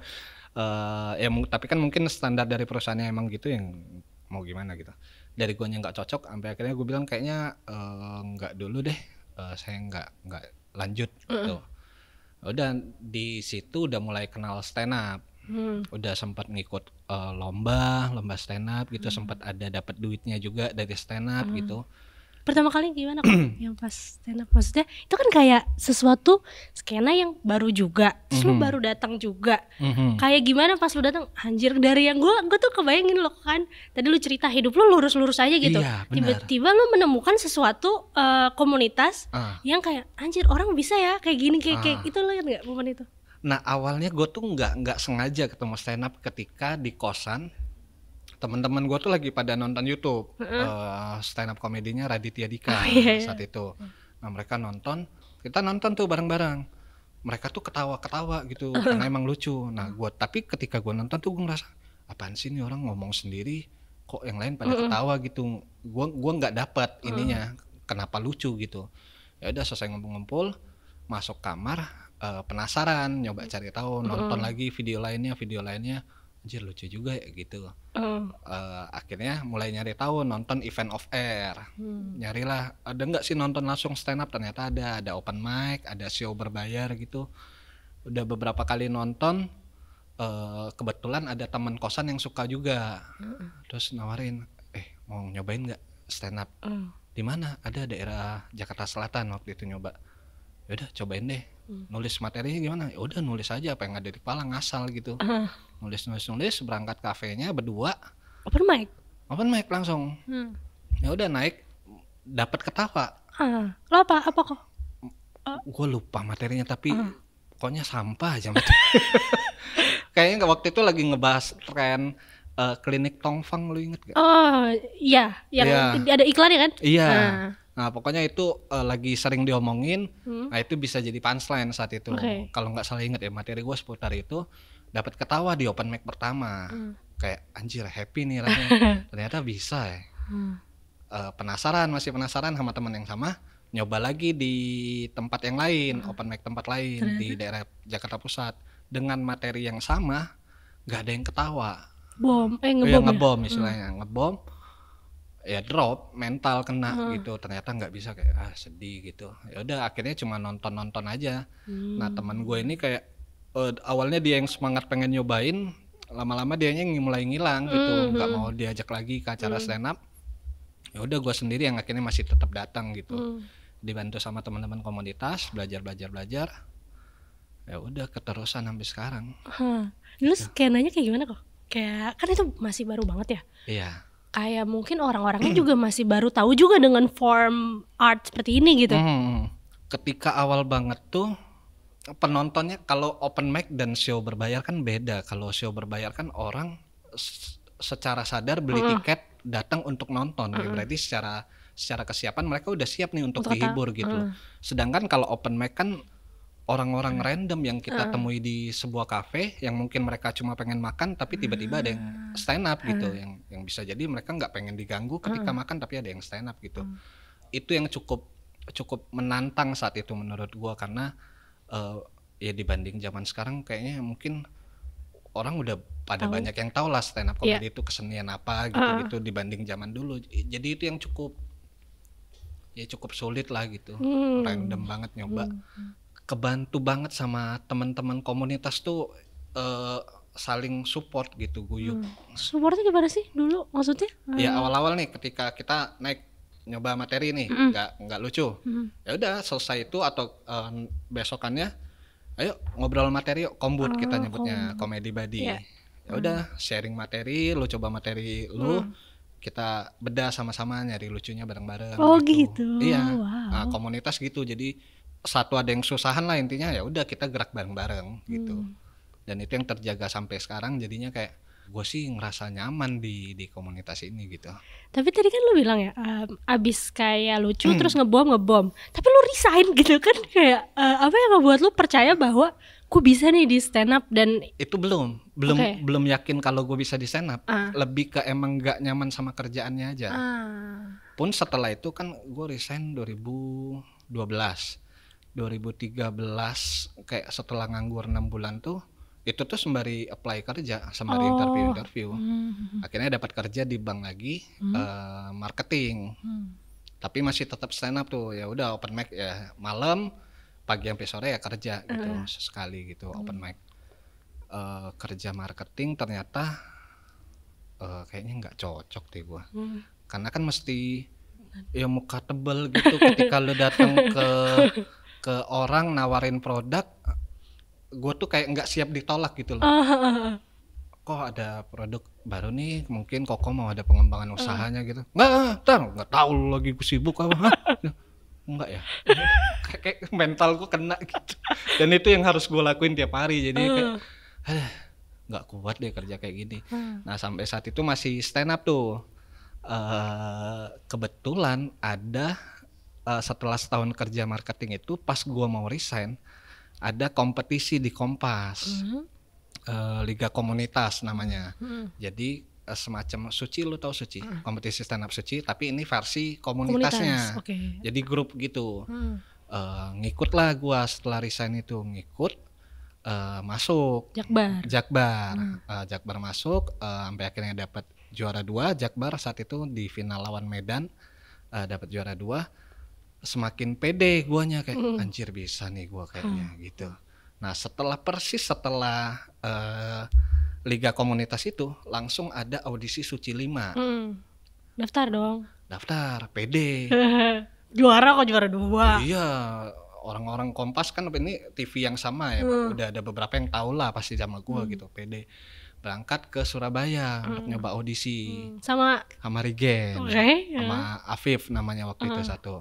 uh, ya tapi kan mungkin standar dari perusahaannya emang gitu yang mau gimana gitu dari gue nggak cocok sampai akhirnya gue bilang kayaknya eh, nggak uh, dulu deh uh, saya nggak nggak lanjut mm. gitu udah di situ udah mulai kenal stand up Hmm. udah sempat ngikut uh, lomba lomba stand up gitu hmm. sempat ada dapat duitnya juga dari stand up hmm. gitu pertama kali gimana kok yang pas stand up maksudnya itu kan kayak sesuatu skena yang baru juga terus mm -hmm. lu mhm. baru datang juga mm -hmm. kayak gimana pas lu datang anjir dari yang gua gua tuh kebayangin lo kan tadi lu cerita hidup lu lurus-lurus aja gitu iya, tiba-tiba lu menemukan sesuatu uh, komunitas uh. yang kayak anjir orang bisa ya kayak gini kayak uh. kayak ah. itu lo nggak momen itu nah awalnya gue tuh nggak nggak sengaja ketemu stand up ketika di kosan teman-teman gue tuh lagi pada nonton YouTube uh eh, stand up komedinya Raditya Dika oh, iya, iya. saat itu. Nah mereka nonton, kita nonton tuh bareng-bareng. Mereka tuh ketawa-ketawa gitu karena emang lucu. Nah gue tapi ketika gue nonton tuh gue ngerasa apaan sih ini orang ngomong sendiri kok yang lain pada ketawa gitu. Gue gua nggak dapat ininya kenapa lucu gitu. Ya udah selesai ngumpul-ngumpul masuk kamar uh, penasaran nyoba cari tahu nonton lagi video lainnya video lainnya anjir lucu juga ya gitu oh. Uh, akhirnya mulai nyari tahu nonton event of air hmm. nyarilah ada nggak sih nonton langsung stand up ternyata ada ada open mic ada show berbayar gitu udah beberapa kali nonton uh, kebetulan ada teman kosan yang suka juga hmm. terus nawarin eh mau nyobain nggak stand up uh. di mana ada daerah Jakarta Selatan waktu itu nyoba Ya udah cobain deh hmm. nulis materinya gimana ya udah nulis aja apa yang ada di kepala ngasal gitu uh. Ah. nulis nulis nulis berangkat kafenya berdua open mic open mic langsung hmm. ya udah naik dapat ketawa uh. lo apa apa kok uh. gue lupa materinya tapi uh. pokoknya sampah aja kayaknya waktu itu lagi ngebahas tren uh, klinik tongfang lu inget gak? Oh iya, yang ya. ada iklan ya kan? Iya. Nah. Nah, pokoknya itu uh, lagi sering diomongin. Hmm. Nah, itu bisa jadi punchline saat itu. Okay. Kalau nggak salah inget ya materi gue seputar itu dapat ketawa di open mic pertama. Hmm. Kayak anjir happy nih rasanya. Ternyata bisa ya. Hmm. Uh, penasaran, masih penasaran sama teman yang sama, nyoba lagi di tempat yang lain, hmm. open mic tempat lain Ternyata. di daerah Jakarta Pusat dengan materi yang sama, nggak ada yang ketawa. Bom, eh oh, ngebom. Ya, ngebom ya? istilahnya, hmm. ngebom ya drop mental kena hmm. gitu ternyata nggak bisa kayak ah sedih gitu ya udah akhirnya cuma nonton nonton aja nah, hmm. nah teman gue ini kayak uh, awalnya dia yang semangat pengen nyobain lama-lama dia yang mulai ngilang gitu hmm, nggak hmm. mau diajak lagi ke acara stand up ya udah gue sendiri yang akhirnya masih tetap datang gitu dibantu sama teman-teman komunitas belajar belajar belajar ya udah keterusan sampai sekarang. huh. lu gitu. skenanya kayak gimana kok? Kayak kan itu masih baru banget ya? Iya kayak mungkin orang-orangnya juga masih baru tahu juga dengan form art seperti ini gitu. Hmm, hmm, hmm. Ketika awal banget tuh penontonnya kalau open mic dan show berbayar kan beda. Kalau show berbayar kan orang secara sadar beli hmm. tiket datang untuk nonton. Gitu. Hmm. Ya, berarti secara secara kesiapan mereka udah siap nih untuk dihibur gitu. Hmm. Sedangkan kalau open mic kan orang-orang hmm. random yang kita hmm. temui di sebuah kafe yang mungkin mereka cuma pengen makan tapi tiba-tiba ada yang ah. stand up gitu yang yang bisa jadi mereka nggak pengen diganggu ketika makan tapi ada yang stand up gitu hmm. itu yang cukup cukup menantang saat itu menurut gua karena uh, ya dibanding zaman sekarang kayaknya mungkin orang udah pada oh. banyak yang tahu lah stand up iya. comedy yeah. itu kesenian apa gitu-gitu gitu dibanding zaman dulu jadi itu yang cukup ya cukup sulit lah gitu hmm. random banget nyoba hmm, hmm kebantu banget sama teman-teman komunitas tuh uh, saling support gitu Guyu. Hmm. Supportnya gimana sih dulu maksudnya? Ya hmm. awal-awal nih ketika kita naik nyoba materi nih mm. nggak nggak lucu. Mm. Ya udah selesai itu atau uh, besokannya ayo ngobrol materi yuk kombut oh, kita nyebutnya komedi body. Iya. Ya udah mm. sharing materi, lu coba materi lu. Mm kita bedah sama-sama nyari lucunya bareng-bareng. Oh gitu. gitu. Iya. Wow. Nah, komunitas gitu. Jadi satu ada yang susahan lah intinya ya udah kita gerak bareng-bareng gitu hmm. dan itu yang terjaga sampai sekarang jadinya kayak gue sih ngerasa nyaman di di komunitas ini gitu tapi tadi kan lu bilang ya um, abis kayak lucu hmm. terus ngebom ngebom tapi lu resign gitu kan kayak uh, apa yang ngebuat lu percaya bahwa ku bisa nih di stand up dan itu belum belum okay. belum yakin kalau gue bisa di stand up uh. lebih ke emang gak nyaman sama kerjaannya aja uh. pun setelah itu kan gue resign 2012 2013 kayak setelah nganggur enam bulan tuh itu tuh sembari apply kerja sembari oh. interview interview hmm, hmm, hmm. akhirnya dapat kerja di bank lagi hmm. uh, marketing hmm. tapi masih tetap stand up tuh ya udah open mic ya malam pagi sampai sore ya kerja gitu uh. Eh. sekali gitu hmm. open mic uh, kerja marketing ternyata uh, kayaknya nggak cocok deh gua hmm. karena kan mesti nah. ya muka tebel gitu ketika lo datang ke ke orang nawarin produk gue tuh kayak nggak siap ditolak gitu loh kok ada produk baru nih mungkin koko mau ada pengembangan usahanya gitu nggak nggak tahu lagi gue sibuk apa enggak ya kayak, kayak mental gue kena gitu dan itu yang harus gue lakuin tiap hari jadi kayak hmm. nggak kuat deh kerja kayak gini hmm. nah sampai saat itu masih stand up tuh uh, kebetulan ada uh, setelah setahun kerja marketing itu pas gua mau resign ada kompetisi di Kompas. Mm -hmm. uh, Liga komunitas namanya. Mm -hmm. Jadi uh, semacam suci lu tau suci, mm. kompetisi stand up suci tapi ini versi komunitasnya. Komunitas, okay. Jadi grup gitu. Mm. Uh, ngikut lah gua setelah resign itu ngikut uh, masuk Jakbar. Jakbar. Hmm. Uh, Jakbar masuk uh, sampai akhirnya dapat juara dua Jakbar saat itu di final lawan Medan uh, dapat juara dua semakin pede guanya kayak mm. anjir bisa nih gua hmm. kayaknya hmm. gitu. Nah, setelah persis setelah uh, liga komunitas itu langsung ada audisi Suci 5. Hmm. Daftar dong. Daftar, PD. juara kok juara dua. Iya, orang-orang Kompas kan ini TV yang sama ya, hmm. udah ada beberapa yang tau lah pasti sama gua hmm. gitu, pede Berangkat ke Surabaya hmm. untuk nyoba audisi. Hmm. Sama sama Rigen. Okay, ya. sama Afif namanya waktu hmm. itu satu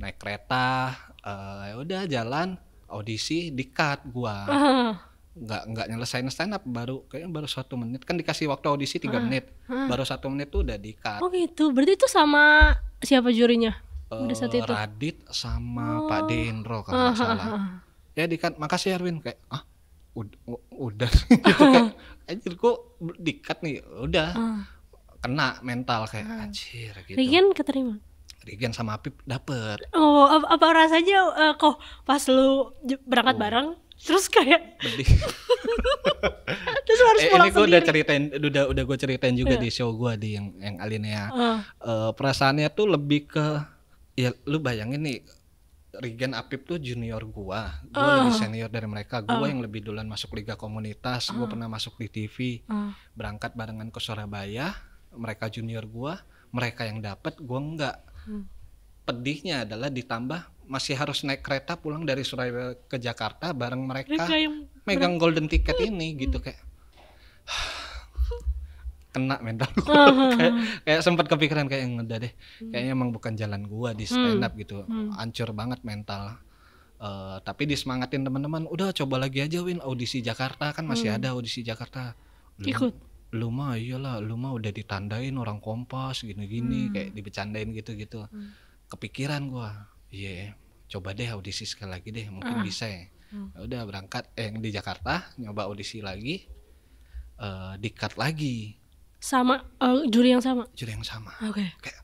naik kereta uh, ya udah jalan audisi di cut gua uh. nggak nggak nyelesain stand up baru kayaknya baru satu menit kan dikasih waktu audisi tiga uh. menit uh. baru satu menit tuh udah di cut oh gitu berarti itu sama siapa jurinya uh, udah satu itu eh, Radit sama oh. Pak Dendro kalau nggak uh, salah uh, ya di cut makasih Erwin kayak ah udah udah gitu kayak anjir kok di cut nih udah uh. kena mental kayak uh. anjir gitu Lagian keterima Regen sama Apip dapet. Oh, apa, apa rasanya uh, kok pas lu berangkat oh. bareng terus kayak terus harus eh, ini gue udah ceritain udah udah gue ceritain juga yeah. di show gue di yang yang Alinea. Ya. Uh. Ah. Uh, eh, perasaannya tuh lebih ke ya lu bayangin nih Rigen Apip tuh junior gue, gue uh. Ah. lebih senior dari mereka. gue uh. Ah. yang lebih duluan masuk liga komunitas, gue uh. pernah masuk di TV. Uh. Berangkat barengan ke Surabaya, mereka junior gue, mereka yang dapat, gue enggak. Hmm. Pedihnya adalah ditambah masih harus naik kereta pulang dari Surabaya ke Jakarta bareng mereka, mereka yang megang golden ticket hmm. ini gitu hmm. kayak kena mental gue hmm, kayak, kayak sempat kepikiran kayak udah deh kayaknya emang bukan jalan gua di stand up gitu hancur banget mental uh, tapi disemangatin teman-teman udah coba lagi aja Win audisi Jakarta kan masih ada audisi Jakarta ikut lu mah iyalah lu mah udah ditandain orang kompas gini-gini hmm. kayak dibecandain gitu-gitu hmm. kepikiran gua iya yeah, coba deh audisi sekali lagi deh mungkin uh. bisa eh. hmm. ya hmm. udah berangkat eh di Jakarta nyoba audisi lagi uh, eh, di cut lagi sama uh, juri yang sama juri yang sama oke okay.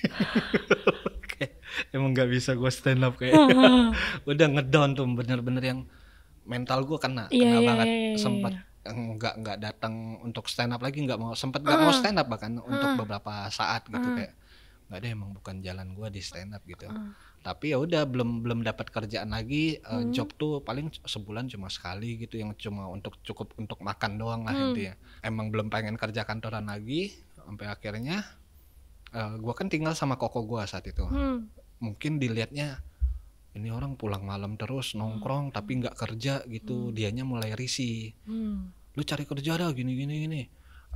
kayak emang nggak bisa gua stand up kayak udah ngedown tuh bener-bener yang mental gua kena yeah, kena yeah, banget yeah, yeah, iya, sempat iya nggak nggak datang untuk stand up lagi nggak mau sempet nggak uh, mau stand up bahkan uh, untuk beberapa saat gitu uh, kayak nggak deh emang bukan jalan gua di stand up gitu uh, tapi ya udah belum belum dapat kerjaan lagi uh, job tuh paling sebulan cuma sekali gitu yang cuma untuk cukup untuk makan doang lah intinya emang belum pengen kerja kantoran lagi sampai akhirnya uh, eh, gue kan tinggal sama koko gua saat itu mungkin dilihatnya ini orang pulang malam terus hmm. nongkrong hmm. tapi nggak kerja gitu hmm. dianya mulai risih hmm. lu cari kerja dah gini gini gini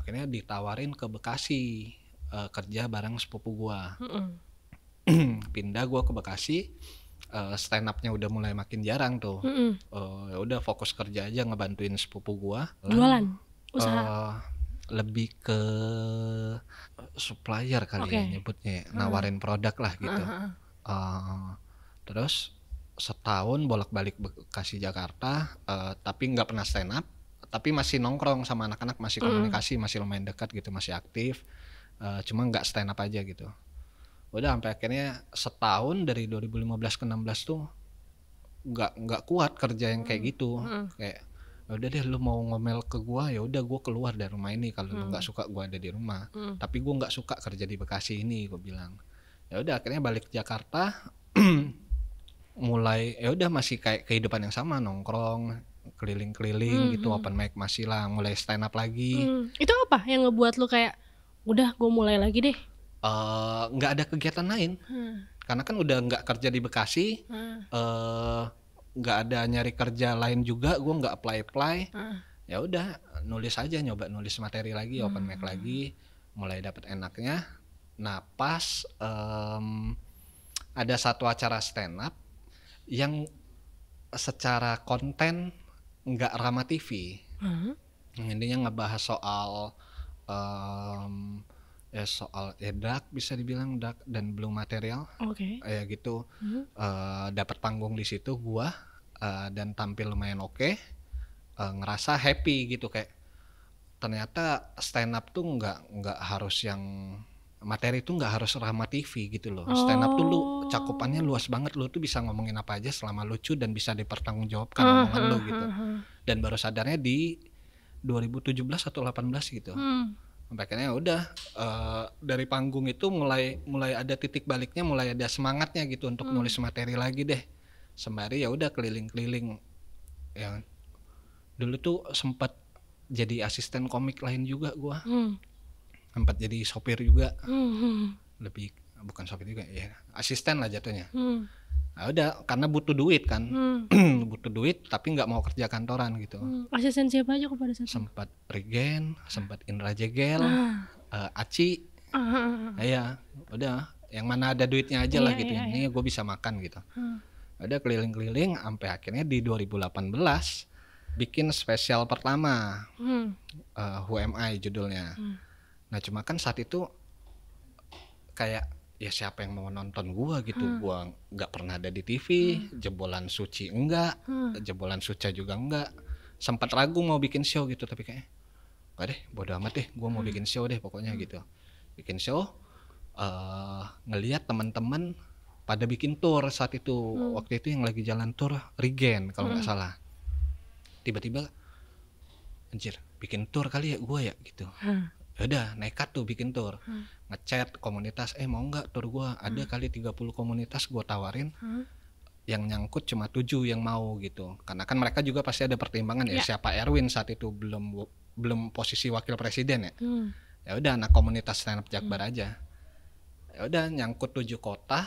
akhirnya ditawarin ke Bekasi uh, kerja bareng sepupu gua hmm. pindah gua ke Bekasi uh, eh, stand upnya udah mulai makin jarang tuh hmm. uh, udah fokus kerja aja ngebantuin sepupu gua jualan usaha uh, lebih ke supplier kali okay. ya nyebutnya ya. hmm. nawarin produk lah gitu uh -huh. uh, terus setahun bolak-balik Bekasi Jakarta uh, tapi nggak pernah stand up tapi masih nongkrong sama anak-anak masih komunikasi mm. masih lumayan dekat gitu masih aktif uh, cuma nggak stand up aja gitu udah sampai akhirnya setahun dari 2015 ke 16 tuh nggak nggak kuat kerja yang kayak gitu mm. kayak ya udah deh lu mau ngomel ke gua ya udah gua keluar dari rumah ini kalau mm. lu nggak mm. suka gua ada di rumah mm. tapi gua nggak suka kerja di Bekasi ini gua bilang ya udah akhirnya balik ke Jakarta mulai ya udah masih kayak kehidupan yang sama nongkrong keliling-keliling hmm, gitu hmm. open mic masih lah mulai stand up lagi mm. itu apa yang ngebuat lu kayak udah gue mulai lagi deh eh, nggak uh, ada kegiatan lain hmm. karena kan udah nggak kerja di Bekasi hmm. Eh, nggak hmm. uh, ada nyari kerja lain juga gue nggak apply apply hmm. ya udah nulis aja nyoba nulis materi lagi open mic hmm. lagi mulai dapat enaknya nah pas um, ada satu acara stand up yang secara konten nggak ramah TV. Hmm. yang Intinya ngebahas soal um, ya soal ya dark bisa dibilang dark dan belum material. Oke. Okay. Ya gitu. Hmm. Uh, eh, dapat panggung di situ gua uh, dan tampil lumayan oke. Okay. Uh, eh, ngerasa happy gitu kayak ternyata stand up tuh nggak nggak harus yang materi itu nggak harus rahmat TV gitu loh. Stand up tuh lu oh. cakupannya luas banget lu tuh bisa ngomongin apa aja selama lucu dan bisa dipertanggungjawabkan uh, omongan uh, lu gitu. Uh, uh. Dan baru sadarnya di 2017 atau 18 gitu. Hmm. Makanya ya udah uh, dari panggung itu mulai mulai ada titik baliknya, mulai ada semangatnya gitu untuk hmm. nulis materi lagi deh. Sembari ya udah keliling-keliling yang dulu tuh sempat jadi asisten komik lain juga gua. Hmm sempat jadi sopir juga hmm, hmm, hmm. lebih bukan sopir juga ya asisten lah jatuhnya hmm. nah, udah karena butuh duit kan hmm. butuh duit tapi nggak mau kerja kantoran gitu hmm. asisten siapa aja kepada saat sempat Regen sempat Indra Jegel ah. uh, Aci ah. nah, ya udah yang mana ada duitnya aja lah iya, gitu ya. iya, ini yeah. gue bisa makan gitu hmm. udah keliling-keliling sampai akhirnya di 2018 bikin spesial pertama hmm. uh, eh, HMI judulnya hmm Nah cuma kan saat itu kayak ya siapa yang mau nonton gua gitu hmm. gua nggak pernah ada di TV hmm. jebolan suci enggak hmm. jebolan suca juga enggak sempat ragu mau bikin show gitu tapi kayak enggak deh bodo amat deh gua mau hmm. bikin show deh pokoknya hmm. gitu bikin show uh, eh, ngelihat teman-teman pada bikin tour saat itu hmm. waktu itu yang lagi jalan tour Regen kalau nggak hmm. salah tiba-tiba anjir bikin tour kali ya gua ya gitu hmm udah nekat tuh bikin tour hmm. ngechat komunitas eh mau nggak tour gue ada hmm. kali 30 komunitas gue tawarin hmm. yang nyangkut cuma tujuh yang mau gitu karena kan mereka juga pasti ada pertimbangan ya, ya siapa Erwin saat itu belum belum posisi wakil presiden ya hmm. ya udah anak komunitas stand up Jakbar hmm. aja ya udah nyangkut tujuh kota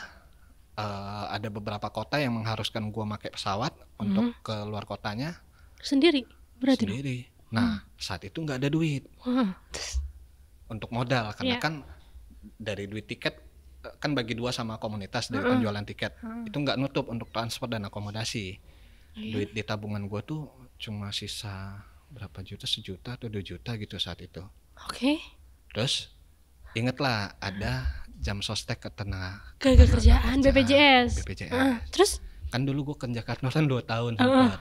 uh, ada beberapa kota yang mengharuskan gue pakai pesawat hmm. untuk ke luar kotanya sendiri berarti sendiri nah hmm. saat itu nggak ada duit wow untuk modal karena yeah. kan dari duit tiket eh, kan bagi dua sama komunitas dari mm -hmm. penjualan tiket mm. itu nggak nutup untuk transfer dan akomodasi yeah. duit di tabungan gue tuh cuma sisa berapa juta sejuta atau dua juta gitu saat itu oke okay. terus ingatlah ada jam sostek ke ketenaga kerjaan kerja, BPJS BPJS uh, terus kan dulu gue ke Jakarta nonton dua tahun uh, uh.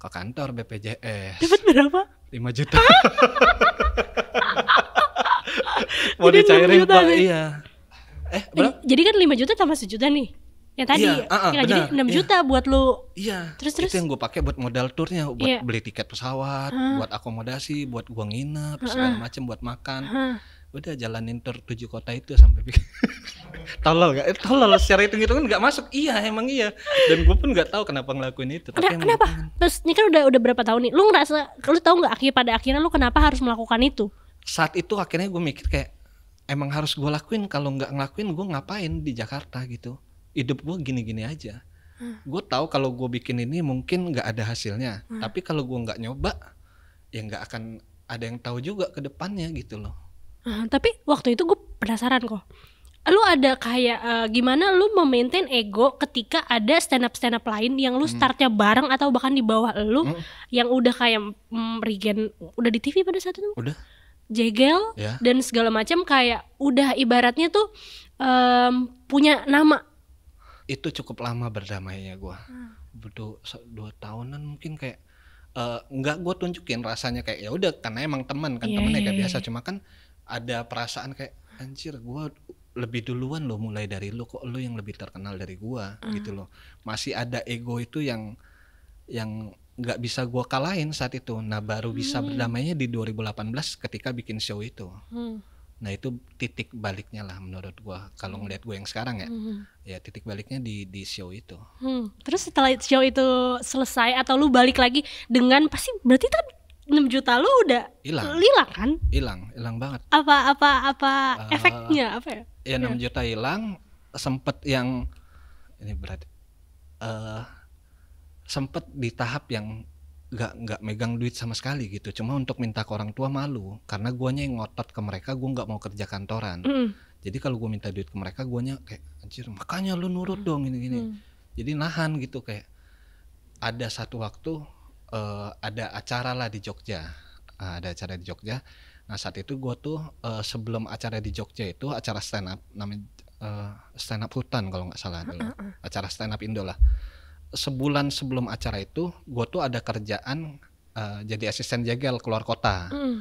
ke kantor BPJS dapat berapa lima juta mau jadi dicairin juta, pak iya eh berapa? jadi kan 5 juta tambah sejuta nih yang tadi iya, uh, uh, jadi 6 iya. juta buat lu iya terus terus itu yang gue pakai buat modal turnya buat iya. beli tiket pesawat uh. buat akomodasi buat gua nginep uh. segala macem buat makan uh. udah jalanin tur tujuh kota itu sampai tolol gak? Eh, tolol secara hitung hitungan gak masuk iya emang iya dan gue pun gak tahu kenapa ngelakuin itu tapi kenapa terus ini kan udah udah berapa tahun nih lu ngerasa lu tau nggak akhir pada akhirnya lu kenapa harus melakukan itu saat itu akhirnya gue mikir kayak emang harus gue lakuin kalau nggak ngelakuin gue ngapain di Jakarta gitu hidup gue gini-gini aja hmm. gue tahu kalau gue bikin ini mungkin nggak ada hasilnya hmm. tapi kalau gue nggak nyoba ya nggak akan ada yang tahu juga ke depannya gitu loh hmm, tapi waktu itu gue penasaran kok lu ada kayak uh, gimana lu memaintain ego ketika ada stand up stand up lain yang lu hmm. startnya bareng atau bahkan di bawah lu hmm. yang udah kayak mm, Regen udah di TV pada saat itu udah jegel yeah. dan segala macam kayak udah ibaratnya tuh um, punya nama itu cukup lama berdamainya gue hmm. dua, dua tahunan mungkin kayak uh, nggak gue tunjukin rasanya kayak ya udah karena emang teman kan yeah, temennya yeah, kayak iya, biasa iya. cuma kan ada perasaan kayak anjir gue lebih duluan lo mulai dari lo kok lo yang lebih terkenal dari gue gitu hmm. gitu loh masih ada ego itu yang yang nggak bisa gue kalahin saat itu. Nah baru bisa hmm. berdamainya di 2018 ketika bikin show itu. Hmm. Nah itu titik baliknya lah menurut gue. Kalau hmm. ngeliat gue yang sekarang ya, hmm. ya titik baliknya di di show itu. Hmm. Terus setelah show itu selesai atau lu balik lagi dengan pasti berarti kan 6 juta lu udah hilang hilang kan? Hilang, hilang banget. Apa apa apa uh, efeknya apa ya? Ya 6 iya. juta hilang, sempet yang ini berarti. Uh, sempet di tahap yang nggak nggak megang duit sama sekali gitu cuma untuk minta ke orang tua malu karena guanya yang ngotot ke mereka gua nggak mau kerja kantoran mm. jadi kalau gue minta duit ke mereka guanya kayak anjir makanya lu nurut mm. dong gini gini mm. jadi nahan gitu kayak ada satu waktu uh, ada acara lah di Jogja uh, ada acara di Jogja nah saat itu gue tuh uh, sebelum acara di Jogja itu acara stand up namanya uh, stand up hutan kalau nggak salah dulu acara stand up Indo lah sebulan sebelum acara itu gue tuh ada kerjaan uh, jadi asisten jagal keluar kota mm.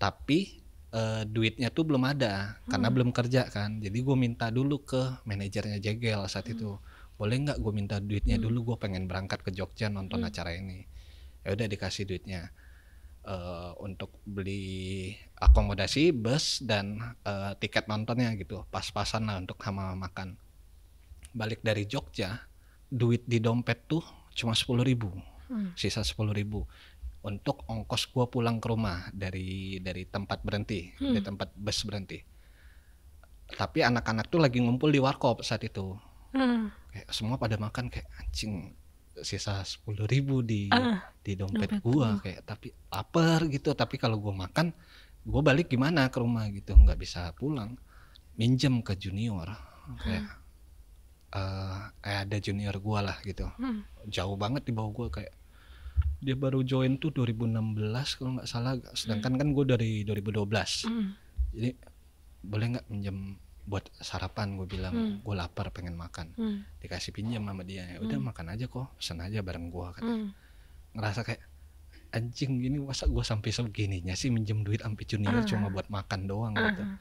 tapi uh, duitnya tuh belum ada karena hmm. belum kerja kan jadi gue minta dulu ke manajernya jagal saat mm. itu boleh nggak gue minta duitnya mm. dulu gue pengen berangkat ke Jogja nonton mm. acara ini ya udah dikasih duitnya uh, untuk beli akomodasi bus dan uh, tiket nontonnya gitu pas-pasan lah untuk sama makan balik dari Jogja duit di dompet tuh cuma sepuluh ribu hmm. sisa sepuluh ribu untuk ongkos gue pulang ke rumah dari dari tempat berhenti hmm. dari tempat bus berhenti tapi anak-anak tuh lagi ngumpul di warkop saat itu hmm. kayak semua pada makan kayak anjing sisa sepuluh ribu di uh, di dompet, dompet gue kayak tapi lapar gitu tapi kalau gue makan gue balik gimana ke rumah gitu nggak bisa pulang minjem ke junior kayak hmm uh, ada junior gue lah gitu hmm. jauh banget di bawah gue kayak dia baru join tuh 2016 kalau nggak salah sedangkan hmm. kan gue dari 2012 hmm. jadi boleh nggak minjem buat sarapan gue bilang hmm. gue lapar pengen makan hmm. dikasih pinjam sama dia ya udah hmm. makan aja kok pesen aja bareng gue kata hmm. ngerasa kayak anjing gini masa gue sampai segininya sih minjem duit ampi junior uh ah. -huh. cuma buat makan doang uh -huh. gitu ah.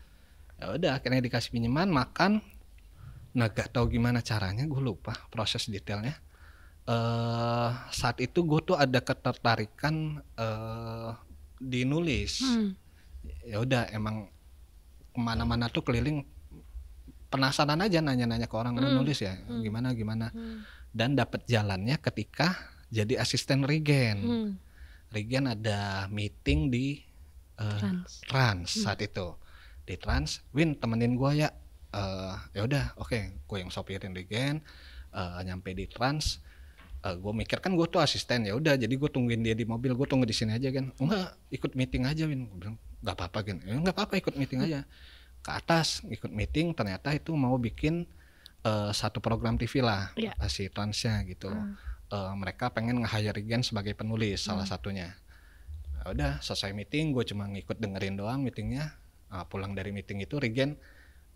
ya udah akhirnya dikasih pinjaman makan nah gak tau gimana caranya gue lupa proses detailnya uh, saat itu gue tuh ada ketertarikan uh, eh, di nulis hmm. ya udah emang kemana-mana tuh keliling penasaran aja nanya-nanya ke orang hmm. nulis ya hmm. gimana gimana hmm. dan dapat jalannya ketika jadi asisten regen hmm. regen ada meeting di uh, trans, trans hmm. saat itu di trans win temenin gue ya uh, ya udah oke okay, gue yang sopirin regen uh, nyampe di trans uh, eh, gue mikir kan gue tuh asisten ya udah jadi gue tungguin dia di mobil gue tunggu di sini aja kan enggak ikut meeting aja win gue bilang nggak apa-apa kan nggak apa-apa ikut meeting aja ke atas ikut meeting ternyata itu mau bikin uh, satu program TV lah yeah. Iya. si transnya gitu uh. uh, mereka pengen nge-hire Regen sebagai penulis hmm. salah satunya nah, udah selesai meeting gue cuma ngikut dengerin doang meetingnya uh, pulang dari meeting itu Regen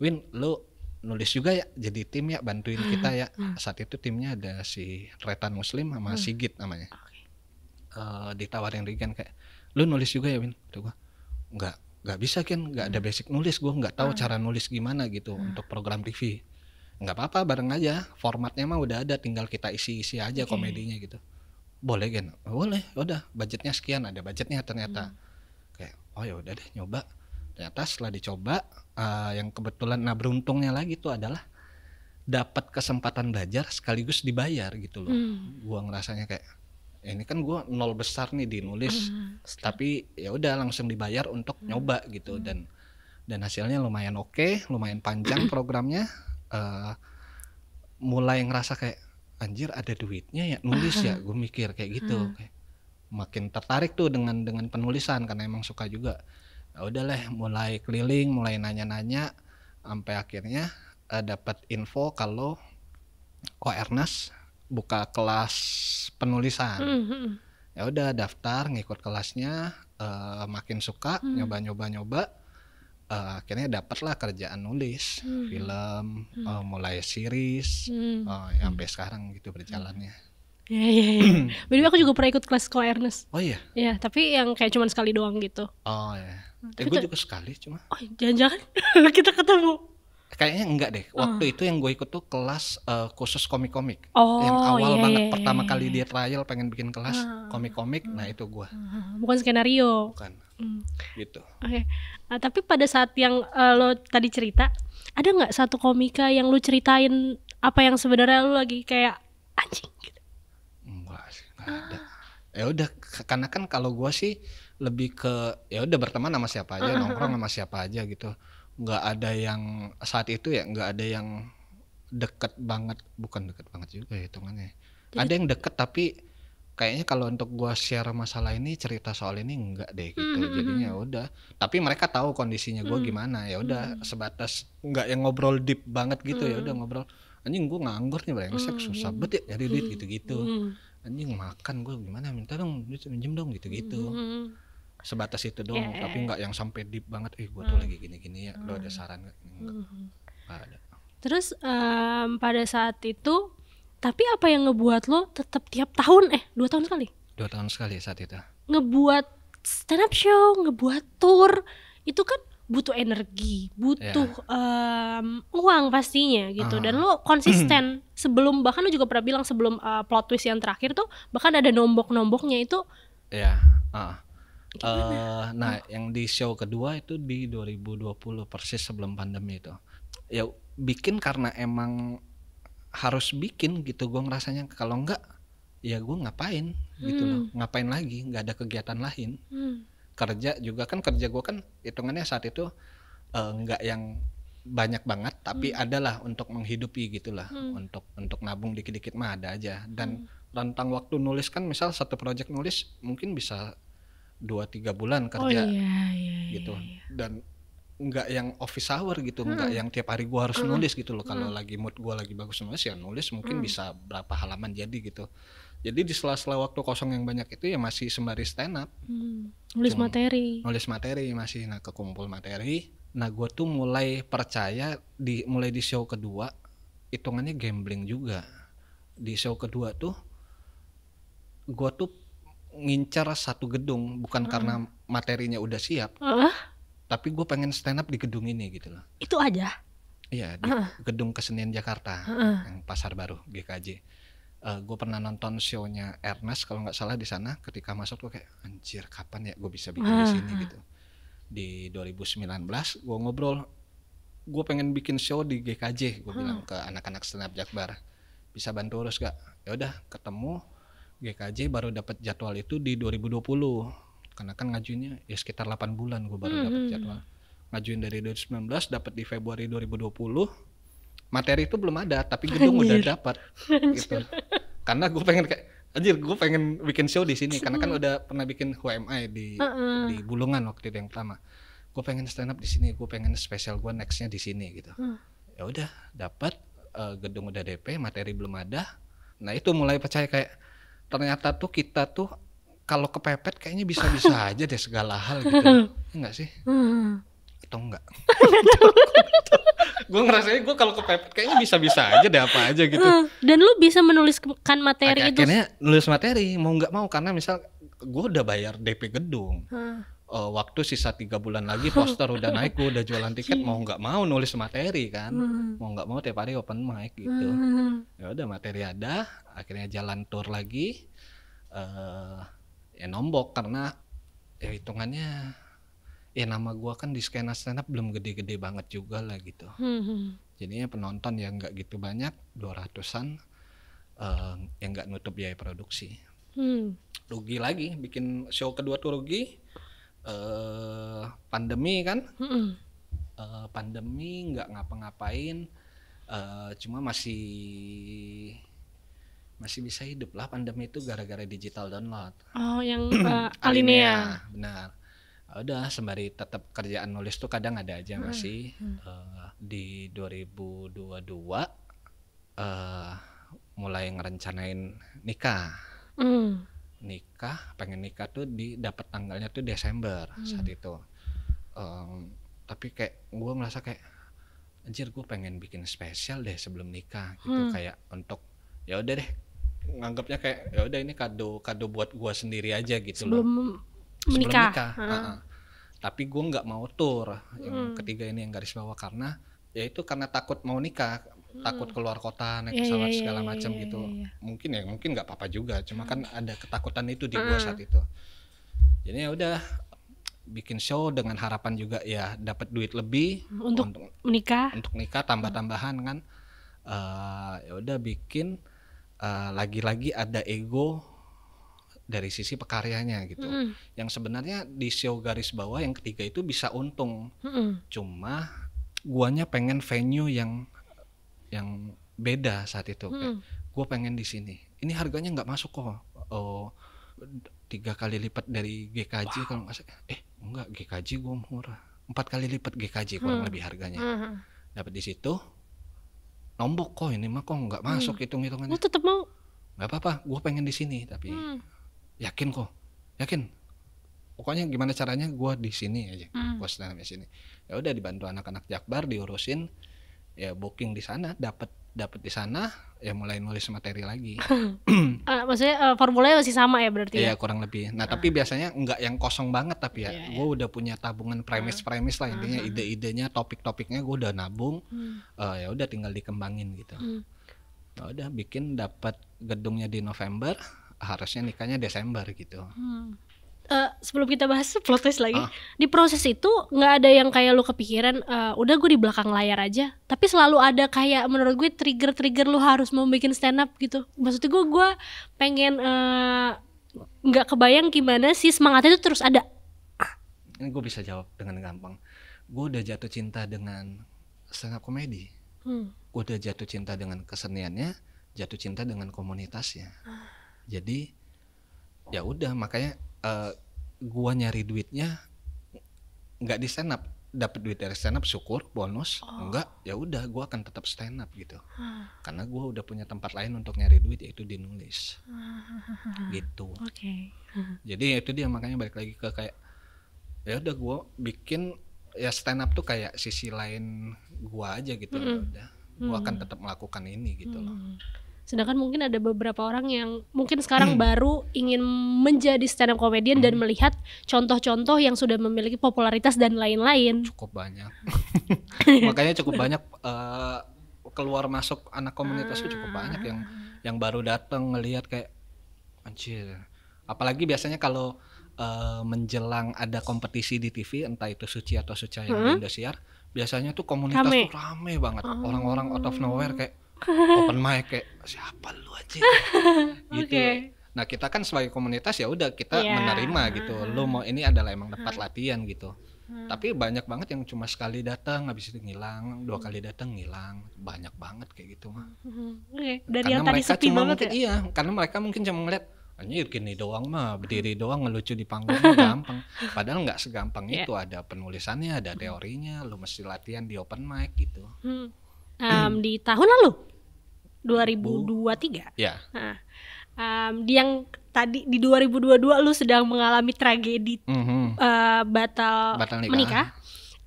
Win lu nulis juga ya jadi tim ya bantuin kita ya mm. saat itu timnya ada si Retan Muslim sama mm. Sigit namanya okay. uh, eh, ditawarin Rigen kayak lu nulis juga ya Win tuh gua nggak nggak bisa kan nggak ada mm. basic nulis gua nggak tahu hmm. cara nulis gimana gitu hmm. untuk program TV nggak apa-apa bareng aja formatnya mah udah ada tinggal kita isi-isi aja okay. komedinya gitu boleh kan boleh udah budgetnya sekian ada budgetnya ternyata hmm. kayak oh ya udah deh nyoba ternyata setelah dicoba uh, yang kebetulan nah beruntungnya lagi itu adalah dapat kesempatan belajar sekaligus dibayar gitu loh hmm. gua ngerasanya kayak ini kan gua nol besar nih di nulis hmm. hmm tapi ya udah langsung dibayar untuk hmm. nyoba gitu hmm. dan dan hasilnya lumayan oke okay, lumayan panjang programnya uh, mulai ngerasa kayak anjir ada duitnya ya nulis ya gue mikir kayak gitu hmm. kayak makin tertarik tuh dengan dengan penulisan karena emang suka juga ya udah lah mulai keliling mulai nanya-nanya sampai akhirnya uh, dapat info kalau ko Ernest buka kelas penulisan mm -hmm. ya udah daftar ngikut kelasnya uh, makin suka mm. nyoba nyoba nyoba uh, eh, akhirnya dapatlah kerjaan nulis hmm. film hmm. Uh, mulai series hmm. uh, ya sampai sekarang gitu berjalannya Iya iya iya. Btw aku juga pernah ikut kelas ko Ernest. Oh iya. Iya, tapi yang kayak cuman sekali doang gitu. Oh iya. Hmm, eh, gue juga sekali cuma. Oh, jangan-jangan kita ketemu. Kayaknya enggak deh. Ah. Waktu uh. itu yang gue ikut tuh kelas uh, khusus komik-komik. Oh, yang awal yeah, banget yeah, iya, pertama yeah. kali iya. dia trial pengen bikin kelas ah. komik-komik. Uh, uh, nah itu gue. Uh, ah, bukan skenario. Bukan. Hmm. Gitu. Oke. Okay. Uh, tapi pada saat yang uh, lo tadi cerita, ada nggak satu komika yang lo ceritain apa yang sebenarnya lo lagi kayak anjing? Gitu? Enggak sih, enggak ada. Ya udah, karena kan kalau gue sih lebih ke ya udah berteman sama siapa aja, nongkrong sama siapa aja gitu. Nggak ada yang saat itu ya nggak ada yang deket banget, bukan deket banget juga ya hitungannya. Jadi, ada yang deket tapi kayaknya kalau untuk gua share masalah ini cerita soal ini enggak deh gitu mm -hmm. jadinya ya udah tapi mereka tahu kondisinya gua mm -hmm. gimana ya udah mm -hmm. sebatas enggak yang ngobrol deep banget gitu mm -hmm. ya udah ngobrol anjing gua nganggur nih bareng mm -hmm. susah banget ya nyari duit gitu-gitu mm -hmm. anjing makan gua gimana minta dong minjem dong gitu-gitu sebatas itu dong yeah. tapi iya. nggak yang sampai deep banget eh gue tuh hmm. lagi gini-gini ya hmm. lo ada saran nggak hmm. hmm, hmm. Gak ada terus um, pada saat itu tapi apa yang ngebuat lo tetap tiap tahun eh dua tahun sekali dua tahun sekali saat itu ngebuat stand up show ngebuat tour itu kan butuh energi, butuh yeah. Iya. um, uang pastinya gitu. Uh. Dan lo ah. konsisten sebelum bahkan lo juga pernah bilang sebelum uh, plot twist yang terakhir tuh bahkan ada nombok-nomboknya itu. Ya. Yeah. Uh. Uh, nah, oh. yang di show kedua itu di 2020 persis sebelum pandemi itu. Ya bikin karena emang harus bikin gitu gue ngerasanya kalau enggak ya gue ngapain hmm. gitu loh hmm. ngapain lagi nggak ada kegiatan lain hmm. kerja juga kan kerja gue kan hitungannya saat itu uh, nggak yang banyak banget tapi hmm. adalah untuk menghidupi gitulah hmm. untuk untuk nabung dikit-dikit mah ada aja dan hmm. rentang waktu nulis kan misal satu project nulis mungkin bisa dua tiga bulan oh, kerja oh, iya, iya, gitu iya, iya. dan nggak yang office hour gitu hmm. nggak yang tiap hari gue harus hmm. nulis gitu loh kalau hmm. lagi mood gue lagi bagus nulis ya nulis mungkin hmm. bisa berapa halaman jadi gitu jadi di sela-sela waktu kosong yang banyak itu ya masih sembari stand up hmm. nulis Cuma, materi nulis materi masih nah kekumpul materi nah gue tuh mulai percaya di mulai di show kedua hitungannya gambling juga di show kedua tuh gue tuh ngincar satu gedung bukan uh. karena hmm. materinya udah siap uh. tapi gue pengen stand up di gedung ini gitu loh itu aja iya di uh. gedung kesenian Jakarta uh. yang pasar baru GKJ uh, eh, gue pernah nonton shownya Ernest kalau nggak salah di sana ketika masuk gue kayak anjir kapan ya gue bisa bikin uh. di sini gitu di 2019 gue ngobrol gue pengen bikin show di GKJ gue uh. bilang ke anak-anak stand up Jakbar bisa bantu urus gak ya udah ketemu GKJ baru dapat jadwal itu di 2020 karena kan ngajuinnya ya sekitar 8 bulan gue baru mm -hmm. dapat hmm. jadwal ngajuin dari 2019 dapat di Februari 2020 materi itu belum ada tapi gedung Anjir. udah dapat gitu karena gue pengen kayak Anjir, gue pengen bikin show di sini karena kan hmm. udah pernah bikin HMI di uh -uh. di Bulungan waktu itu yang pertama. Gue pengen stand up di sini, gue pengen spesial gue nextnya di sini gitu. Uh. Ya udah, dapat uh, eh, gedung udah DP, materi belum ada. Nah itu mulai percaya kayak ternyata tuh kita tuh kalau kepepet kayaknya bisa-bisa aja deh segala hal gitu. Enggak iya sih? Hmm. Atau enggak? gue ngerasanya gue kalau kepepet kayaknya bisa-bisa aja deh apa aja gitu. Hmm. Dan lu bisa menuliskan materi Akhirnya, itu? Akhirnya nulis materi, mau nggak mau karena misal gue udah bayar DP gedung. Hmm uh, waktu sisa tiga bulan lagi poster udah naik gue udah jualan tiket mau nggak mau nulis materi kan hmm. mau nggak mau tiap hari open mic gitu hmm. ya udah materi ada akhirnya jalan tour lagi uh, ya nombok karena ya hitungannya ya nama gue kan di skena stand up belum gede-gede banget juga lah gitu hmm. hmm. jadinya penonton yang nggak gitu banyak 200an uh, eh, yang nggak nutup biaya produksi hmm. rugi lagi bikin show kedua tuh rugi uh, pandemi kan mm uh, pandemi nggak ngapa-ngapain uh, cuma masih masih bisa hidup lah pandemi itu gara-gara digital download oh yang uh, alinea benar ya udah sembari tetap kerjaan nulis tuh kadang ada aja hmm. masih hmm. Uh, di 2022 uh, mulai ngerencanain nikah hmm nikah pengen nikah tuh di dapat tanggalnya tuh Desember hmm. saat itu um, tapi kayak gue merasa kayak anjir gue pengen bikin spesial deh sebelum nikah gitu hmm. kayak untuk ya udah deh nganggapnya kayak ya udah ini kado kado buat gue sendiri aja gitu sebelum loh sebelum nikah. Hmm. Uh -uh. tapi gue nggak mau tur yang hmm. ketiga ini yang garis bawah karena ya itu karena takut mau nikah hmm. takut keluar kota naik iya, iya, pesawat yeah, segala iya, macam yeah, gitu yeah, yeah. mungkin ya mungkin nggak apa-apa juga cuma kan hmm. ada ketakutan itu di gua hmm. saat itu jadi ya udah bikin show dengan harapan juga ya dapat duit lebih untuk, untuk nikah untuk nikah tambah-tambahan kan uh, ya udah bikin eh, lagi-lagi uh, ada ego dari sisi pekaryanya gitu. Mm. Yang sebenarnya di show garis bawah yang ketiga itu bisa untung. Mm. Cuma guanya pengen venue yang yang beda saat itu hmm. gue pengen di sini ini harganya nggak masuk kok oh tiga kali lipat dari GKJ wow. kalau nggak eh enggak GKJ gue murah empat kali lipat GKJ kurang hmm. lebih harganya hmm. dapat di situ nombok kok ini mah kok nggak masuk hmm. hitung hitungannya lu tetap mau nggak apa apa gue pengen di sini tapi hmm. yakin kok yakin pokoknya gimana caranya gue di sini aja hmm. gue di sini ya udah dibantu anak-anak Jakbar diurusin ya booking di sana dapat dapat di sana ya mulai nulis materi lagi uh, maksudnya uh, formulanya masih sama ya berarti ya, ya? kurang lebih nah uh. tapi biasanya nggak yang kosong banget tapi ya yeah, iya. gue yeah. udah punya tabungan premis-premis lah intinya uh. ide-idenya topik-topiknya gue udah nabung hmm. uh, ya udah tinggal dikembangin gitu hmm. nah, udah bikin dapat gedungnya di November harusnya nikahnya Desember gitu hmm uh, sebelum kita bahas plot twist lagi, ah. di proses itu nggak ada yang kayak lu kepikiran, uh, udah gue di belakang layar aja. Tapi selalu ada kayak menurut gue trigger-trigger lu harus mau bikin stand up gitu. Maksudnya gue gue pengen eh, nggak uh, kebayang gimana sih semangatnya itu terus ada. Ini gue bisa jawab dengan gampang. Gue udah jatuh cinta dengan stand up komedi. Hmm. Gue udah jatuh cinta dengan keseniannya, jatuh cinta dengan komunitasnya. Ah. Jadi ya udah makanya uh, gua nyari duitnya nggak di stand up dapat duit dari stand up syukur bonus oh. enggak ya udah gua akan tetap stand up gitu huh. karena gua udah punya tempat lain untuk nyari duit yaitu di nulis gitu okay. jadi itu dia makanya balik lagi ke kayak ya udah gua bikin ya stand up tuh kayak sisi lain gua aja gitu mm -hmm. udah gua mm -hmm. akan tetap melakukan ini gitu mm -hmm. loh sedangkan mungkin ada beberapa orang yang mungkin sekarang hmm. baru ingin menjadi stand up comedian hmm. dan melihat contoh-contoh yang sudah memiliki popularitas dan lain-lain cukup banyak makanya cukup banyak uh, keluar masuk anak komunitas itu cukup banyak yang ah. yang baru datang ngelihat kayak anjir apalagi biasanya kalau uh, menjelang ada kompetisi di TV entah itu Suci atau suci yang hmm? di Indosiar biasanya tuh komunitas rame, tuh rame banget ah. orang-orang oh. out of nowhere kayak open mic kayak siapa lu aja gitu okay. nah kita kan sebagai komunitas ya udah kita yeah. menerima gitu lu mau ini adalah emang tempat hmm. latihan gitu Hmm. Tapi banyak banget yang cuma sekali datang habis itu ngilang, dua kali datang ngilang, banyak banget kayak gitu mah. Hmm. Okay. Dari karena yang tadi cuma banget mungkin, ya? Iya, karena mereka mungkin cuma ngeliat anjir gini doang mah, berdiri doang ngelucu di panggung gampang. Padahal nggak segampang yeah. itu, ada penulisannya, ada hmm. teorinya, lu mesti latihan di open mic gitu. Hmm. Um, di tahun lalu 2023. Iya. Nah, um, di yang tadi di 2022 lu sedang mengalami tragedi mm -hmm. uh, batal, batal nikah. menikah.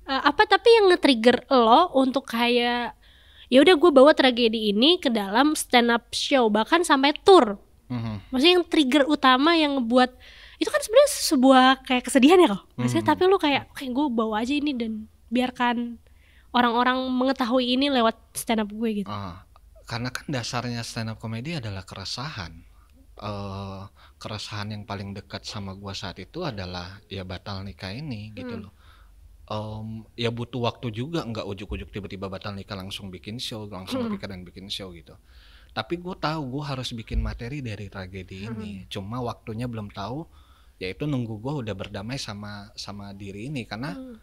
Uh, apa tapi yang nge-trigger lo untuk kayak ya udah gue bawa tragedi ini ke dalam stand up show bahkan sampai tour. Mm -hmm. Maksudnya yang trigger utama yang buat itu kan sebenarnya sebuah kayak kesedihan ya kok. Mhm. Maksudnya mm -hmm. tapi lu kayak kayak gue bawa aja ini dan biarkan orang-orang mengetahui ini lewat stand up gue gitu. Uh karena kan dasarnya stand up comedy adalah keresahan uh, keresahan yang paling dekat sama gua saat itu adalah ya batal nikah ini gitu hmm. loh um, ya butuh waktu juga nggak ujuk-ujuk tiba-tiba batal nikah langsung bikin show langsung hmm. dan bikin show gitu tapi gue tahu gue harus bikin materi dari tragedi ini hmm. cuma waktunya belum tahu yaitu nunggu gue udah berdamai sama sama diri ini karena hmm.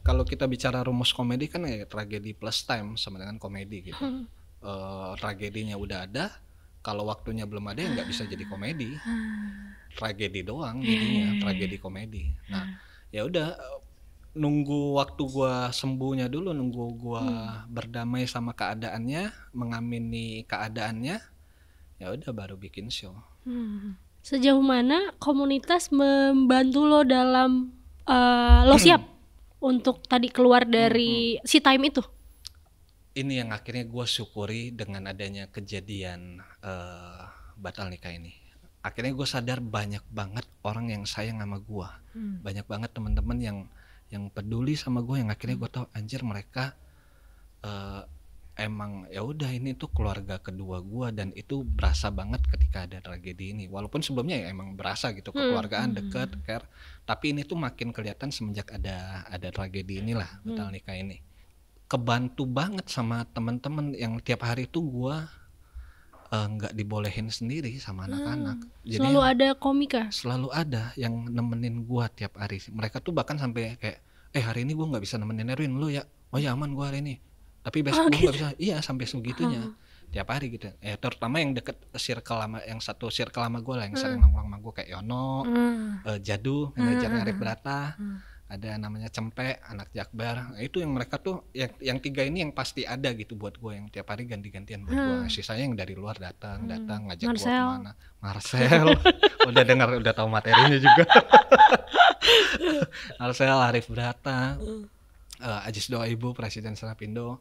kalau kita bicara rumus komedi kan ya tragedi plus time sama dengan komedi gitu hmm uh, tragedinya udah ada kalau waktunya belum ada ya nggak bisa jadi komedi ah. tragedi doang iya, jadinya iya, iya. tragedi komedi nah ah. ya udah nunggu waktu gua sembuhnya dulu nunggu gua hmm. berdamai sama keadaannya mengamini keadaannya ya udah baru bikin show hmm. sejauh mana komunitas membantu lo dalam uh, lo siap hmm. untuk tadi keluar dari hmm. hmm. si time itu ini yang akhirnya gue syukuri dengan adanya kejadian uh, batal nikah ini akhirnya gue sadar banyak banget orang yang sayang sama gue hmm. banyak banget teman-teman yang yang peduli sama gue yang akhirnya gue tau anjir mereka uh, emang ya udah ini tuh keluarga kedua gue dan itu berasa banget ketika ada tragedi ini walaupun sebelumnya ya emang berasa gitu hmm, kekeluargaan hmm. deket hmm. care tapi ini tuh makin kelihatan semenjak ada ada tragedi inilah batal hmm. nikah ini kebantu banget sama teman-teman yang tiap hari tuh gue eh, nggak uh, dibolehin sendiri sama hmm, anak-anak. Hmm. Jadi selalu ada komika. Selalu ada yang nemenin gua tiap hari. Mereka tuh bahkan sampai kayak, eh hari ini gua nggak bisa nemenin Erwin lu ya. Oh ya aman gua hari ini. Tapi besok oh, gua nggak gak gitu. bisa. Iya sampai segitunya. Hmm. Tiap hari gitu. Eh terutama yang deket circle lama, yang satu circle lama gue lah yang hmm. sering nongkrong sama gue kayak Yono, hmm. uh, Jadu, manajernya hmm. Brata. Hmm, hmm ada namanya cempe anak jakbar nah, itu yang mereka tuh yang yang tiga ini yang pasti ada gitu buat gue yang tiap hari ganti-gantian buat hmm. gue sisanya yang dari luar datang hmm. datang ngajak gue kemana Marcel udah dengar udah tahu materinya juga Marcel Arif Brata uh, Ajis Doa Ibu Presiden Serapindo uh,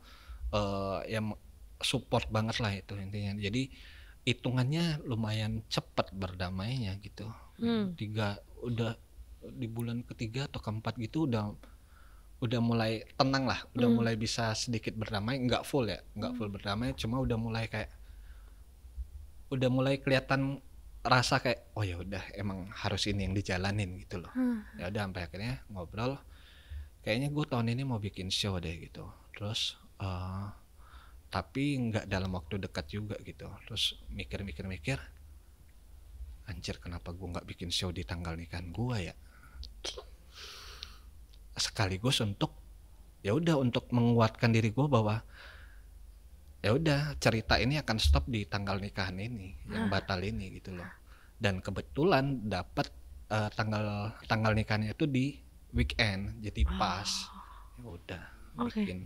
eh, yang support banget lah itu intinya jadi hitungannya lumayan cepat berdamainya gitu hmm. tiga udah di bulan ketiga atau keempat gitu udah udah mulai tenang lah, udah hmm. mulai bisa sedikit berdamai, nggak full ya, nggak hmm. full berdamai, cuma udah mulai kayak udah mulai kelihatan rasa kayak oh ya udah emang harus ini yang dijalanin gitu loh. Hmm. Ya udah sampai akhirnya ngobrol, kayaknya gue tahun ini mau bikin show deh gitu. Terus uh, tapi nggak dalam waktu dekat juga gitu. Terus mikir-mikir-mikir, anjir kenapa gue nggak bikin show di tanggal nikahan gue ya? sekaligus untuk ya udah untuk menguatkan diri gue bahwa ya udah cerita ini akan stop di tanggal nikahan ini yang ah. batal ini gitu loh dan kebetulan dapat uh, eh, tanggal tanggal nikahnya itu di weekend jadi ah. pas ya udah okay. bikin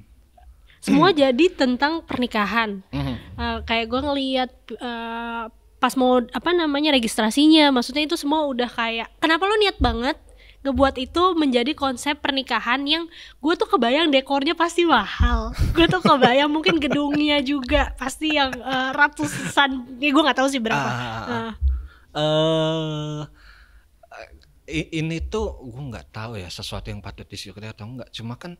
semua jadi tentang pernikahan uh, kayak gue ngelihat uh, eh, pas mau apa namanya registrasinya maksudnya itu semua udah kayak kenapa lo niat banget ngebuat itu menjadi konsep pernikahan yang gue tuh kebayang dekornya pasti mahal gue tuh kebayang mungkin gedungnya juga pasti yang uh, ratusan ya gue nggak tahu sih berapa uh, uh. Uh, ini tuh gue nggak tahu ya sesuatu yang patut disyukuri atau enggak cuma kan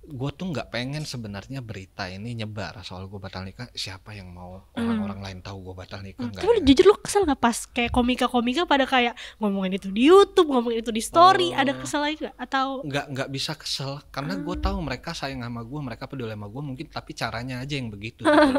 gue tuh nggak pengen sebenarnya berita ini nyebar soal gue batal nikah siapa yang mau hmm. orang-orang hmm. lain tahu gue batal nikah hmm. tapi jujur lo kesel nggak pas kayak komika-komika pada kayak ngomongin itu di YouTube ngomongin itu di story oh. ada kesel lagi nggak atau nggak nggak bisa kesel karena hmm. gue tahu mereka sayang sama gue mereka peduli sama gue mungkin tapi caranya aja yang begitu gitu.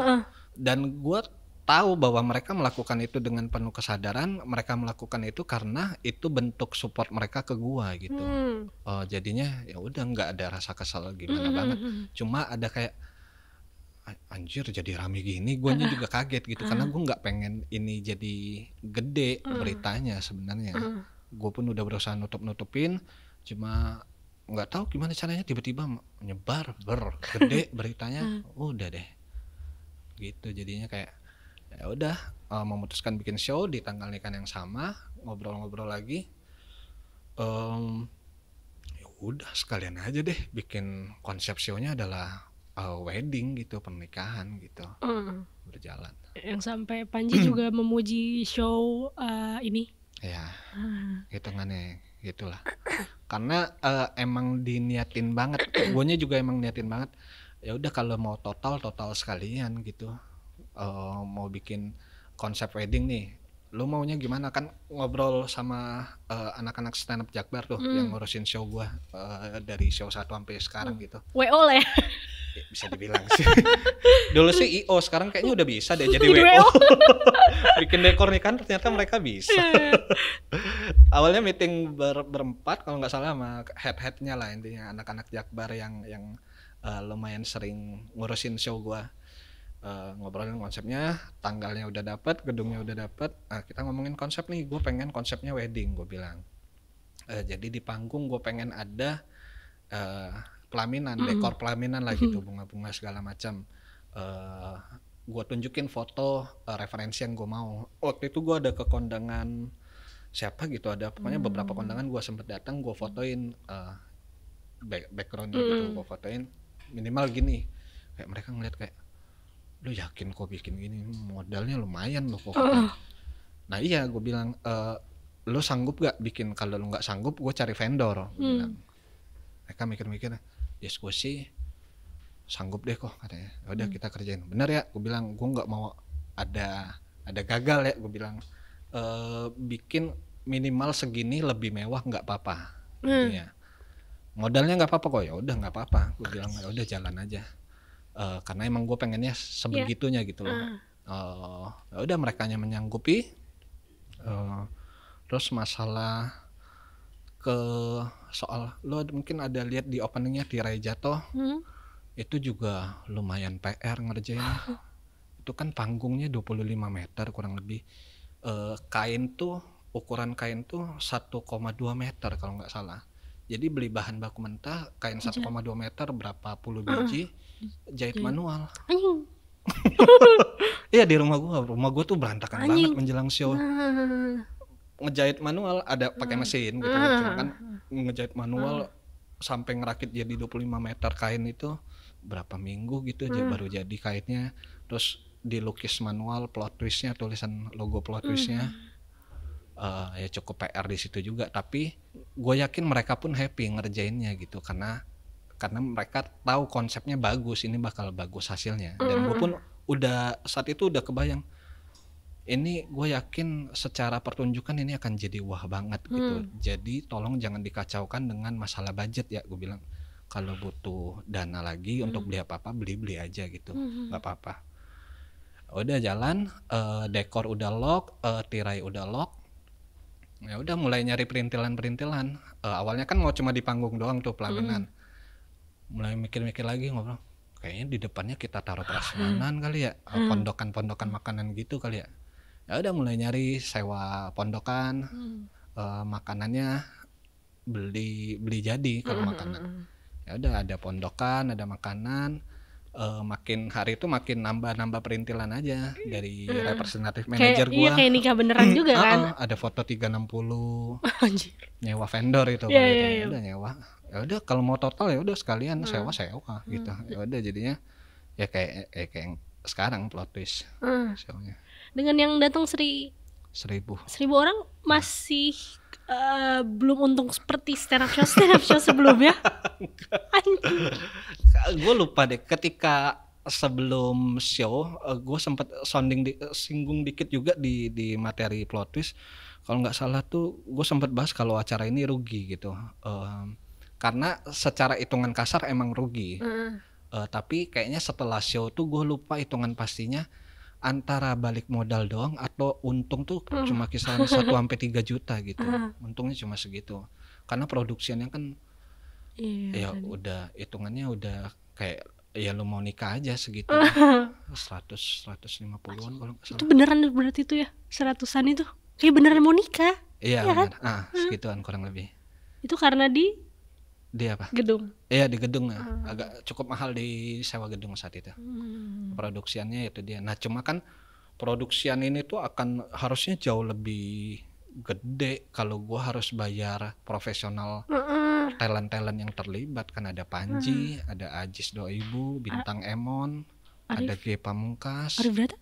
dan gue tahu bahwa mereka melakukan itu dengan penuh kesadaran mereka melakukan itu karena itu bentuk support mereka ke gua gitu hmm. oh, jadinya ya udah nggak ada rasa kesal gimana hmm. hmm banget hmm, hmm. cuma ada kayak anjir jadi rame gini guanya juga kaget gitu karena ah. gua nggak pengen ini jadi gede hmm. beritanya sebenarnya hmm. gue pun udah berusaha nutup nutupin cuma nggak tahu gimana caranya tiba-tiba nyebar ber gede beritanya udah deh gitu jadinya kayak ya udah uh, memutuskan bikin show di tanggal nikahan yang sama ngobrol-ngobrol lagi um, ya udah sekalian aja deh bikin konsep show-nya adalah uh, wedding gitu pernikahan gitu mm. berjalan yang sampai Panji juga memuji show uh, ini ya mm. hitungannya gitulah karena uh, emang diniatin banget nya juga emang niatin banget ya udah kalau mau total total sekalian gitu uh, mau bikin konsep wedding nih lu maunya gimana kan ngobrol sama eh, anak-anak uh, stand up Jakbar tuh hmm. yang ngurusin show gua uh, dari show satu sampai sekarang hmm. gitu. WO lah. Ya. ya, bisa dibilang sih. Dulu sih IO, sekarang kayaknya udah bisa deh jadi WO. Bikin dekor nih kan ternyata mereka bisa. Iya, iya. Awalnya meeting ber berempat kalau nggak salah sama head-headnya lah intinya anak-anak Jakbar yang yang uh, lumayan sering ngurusin show gua uh, ngobrolin konsepnya, tanggalnya udah dapet, gedungnya udah dapet. Nah, kita ngomongin konsep nih, gue pengen konsepnya wedding, gue bilang. Uh, jadi di panggung gue pengen ada uh, pelaminan, mm. dekor pelaminan lah gitu, bunga-bunga segala macam. Uh, gue tunjukin foto uh, referensi yang gue mau. Waktu itu gue ada ke kondangan siapa gitu, ada pokoknya hmm. beberapa kondangan gue sempet datang, gue fotoin uh, backgroundnya hmm. gitu, gue fotoin minimal gini. Kayak mereka ngeliat kayak lu yakin kok bikin gini modalnya lumayan loh kok oh. nah iya gue bilang e, lu sanggup gak bikin kalau lu nggak sanggup gue cari vendor gua hmm. bilang. mereka mikir-mikir diskusi sanggup deh kok katanya ya udah hmm. kita kerjain bener ya gue bilang gue nggak mau ada ada gagal ya gue bilang e, bikin minimal segini lebih mewah nggak apa-apa gitu hmm. Ya. modalnya nggak apa-apa kok ya udah nggak apa-apa gue bilang ya udah jalan aja uh, karena emang gue pengennya sebegitunya yeah. gitu loh uh. Uh, udah mereka menyanggupi uh, terus masalah ke soal lo mungkin ada lihat di openingnya di Reja toh hmm. itu juga lumayan PR ngerjainnya itu kan panggungnya 25 meter kurang lebih uh, kain tuh ukuran kain tuh 1,2 meter kalau nggak salah jadi beli bahan baku mentah kain 1,2 meter berapa puluh ah. biji uh jahit, jahit. Iya. manual anjing iya di rumah gua rumah gua tuh berantakan anjing. banget menjelang show nah. ngejahit manual ada pakai nah. mesin gitu nah. cuma kan ngejahit manual nah. sampai ngerakit jadi 25 meter kain itu berapa minggu gitu aja hmm. baru jadi kainnya terus dilukis manual plot twistnya tulisan logo plot twistnya uh, ya cukup PR di situ juga tapi gue yakin mereka pun happy ngerjainnya gitu karena karena mereka tahu konsepnya bagus ini bakal bagus hasilnya dan gue pun udah saat itu udah kebayang ini gue yakin secara pertunjukan ini akan jadi wah banget gitu hmm. jadi tolong jangan dikacaukan dengan masalah budget ya gue bilang kalau butuh dana lagi hmm. untuk beli apa apa beli beli aja gitu mm-hmm. nggak hmm. apa-apa udah jalan uh, dekor udah lock uh, tirai udah lock ya udah mulai nyari perintilan perintilan uh, awalnya kan mau cuma di panggung doang tuh pelaminan hmm mulai mikir-mikir lagi ngobrol kayaknya di depannya kita taruh prasmanan kali ya hmm. pondokan-pondokan hmm. makanan gitu kali ya ya udah mulai nyari sewa pondokan hmm. uh, makanannya beli beli jadi kalau hmm, makanan ya udah ada pondokan ada makanan uh, makin hari itu makin nambah-nambah perintilan aja dari hmm. representatif manajer iya, gua. Iya kayak nikah beneran hmm. juga kan. Uh, ada foto 360. Anjir. Nyewa vendor itu yeah, iya, iya, yeah, yeah. Udah nyewa. Ya udah kalau mau total ya udah sekalian saya hmm. sewa sewa mm. gitu. Ya udah jadinya ya kayak ya kayak yang sekarang plot twist. Hmm. Dengan yang datang seri seribu seribu orang nah. masih uh, belum untung seperti stand up show stand up show sebelumnya Eh, gue lupa deh ketika sebelum show eh, gue sempat sounding di, eh, singgung dikit juga di di materi plot twist kalau nggak salah tuh gue sempat bahas kalau acara ini rugi gitu uh, karena secara hitungan kasar emang rugi mm. uh, tapi kayaknya setelah show tuh gue lupa hitungan pastinya antara balik modal doang atau untung tuh mm. cuma kisaran satu sampai tiga juta gitu untungnya cuma segitu karena produksinya kan Iya, ya tadi. udah hitungannya udah kayak ya lu mau nikah aja segitu. seratus seratus lima puluhan kalau nggak salah. Itu beneran berarti itu ya? Seratusan itu. Kayak beneran mau nikah. Iya, ya kan? Ah, segituan hmm. kurang lebih. Itu karena di di apa? Gedung. Iya, di gedung. Hmm. Agak cukup mahal di sewa gedung saat itu. Hmm. Produksiannya itu dia. Nah, cuma kan produksian ini tuh akan harusnya jauh lebih gede kalau gue harus bayar profesional mm talent-talent yang terlibat kan ada Panji, mm ada Ajis Ibu, Bintang Emon, Arif. ada G Pamungkas, Arif Brata,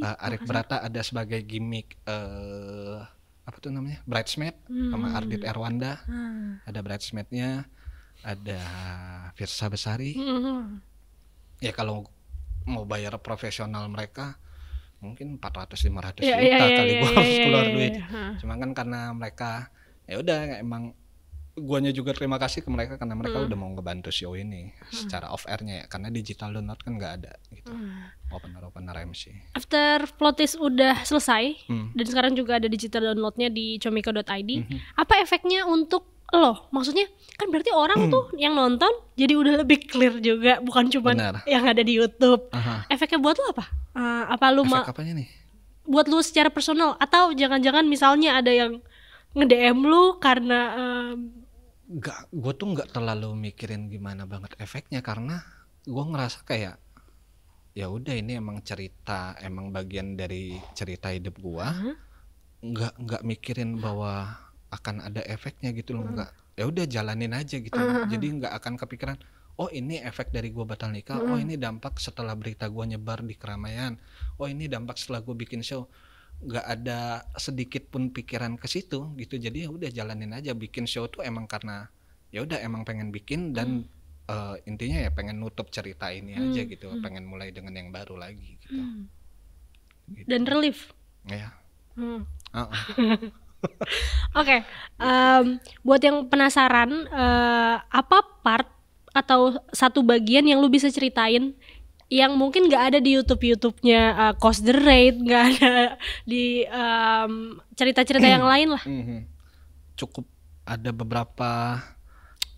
uh, Arif Brata ada sebagai gimmick uh, apa tuh namanya bridesmaid hmm. sama mm. Ardit Erwanda, hmm. ada bridesmaidnya, ada Virsa Besari. Hmm. Ya kalau mau bayar profesional mereka mungkin 400 500 yeah, juta yeah, iya, kali gua yeah, harus iya, keluar yeah, duit. Yeah, iya. yeah. Cuma kan karena mereka ya udah emang guanya juga terima kasih ke mereka karena mereka hmm. udah mau ngebantu show ini hmm. secara off airnya ya karena digital download kan nggak ada gitu hmm. opener opener MC after Plotis udah selesai hmm. dan sekarang juga ada digital downloadnya di comika.id hmm. apa efeknya untuk loh maksudnya kan berarti orang hmm. tuh yang nonton jadi udah lebih clear juga bukan cuma yang ada di YouTube Aha. efeknya buat lo apa uh, apa lu mau buat lu secara personal atau jangan-jangan misalnya ada yang nge DM lu karena uh, gue tuh nggak terlalu mikirin gimana banget efeknya karena gue ngerasa kayak ya udah ini emang cerita emang bagian dari cerita hidup gue nggak huh? nggak mikirin bahwa akan ada efeknya gitu loh enggak hmm. ya udah jalanin aja gitu hmm. jadi nggak akan kepikiran oh ini efek dari gua batal nikah oh hmm. oh ini dampak setelah berita gua nyebar di keramaian oh ini dampak setelah gua bikin show nggak ada sedikit pun pikiran ke situ gitu jadi ya udah jalanin aja bikin show tuh emang karena ya udah emang pengen bikin dan hmm. uh, intinya ya pengen nutup cerita ini hmm. aja gitu hmm. pengen mulai dengan yang baru lagi gitu, hmm. gitu. dan relief ya yeah. hmm. uh -uh. Oke, okay. um, buat yang penasaran, uh, apa part atau satu bagian yang lu bisa ceritain yang mungkin gak ada di YouTube YouTube-nya uh, eh, Cost the Rate, gak ada di um, cerita-cerita yang lain lah. Mhm. Cukup ada beberapa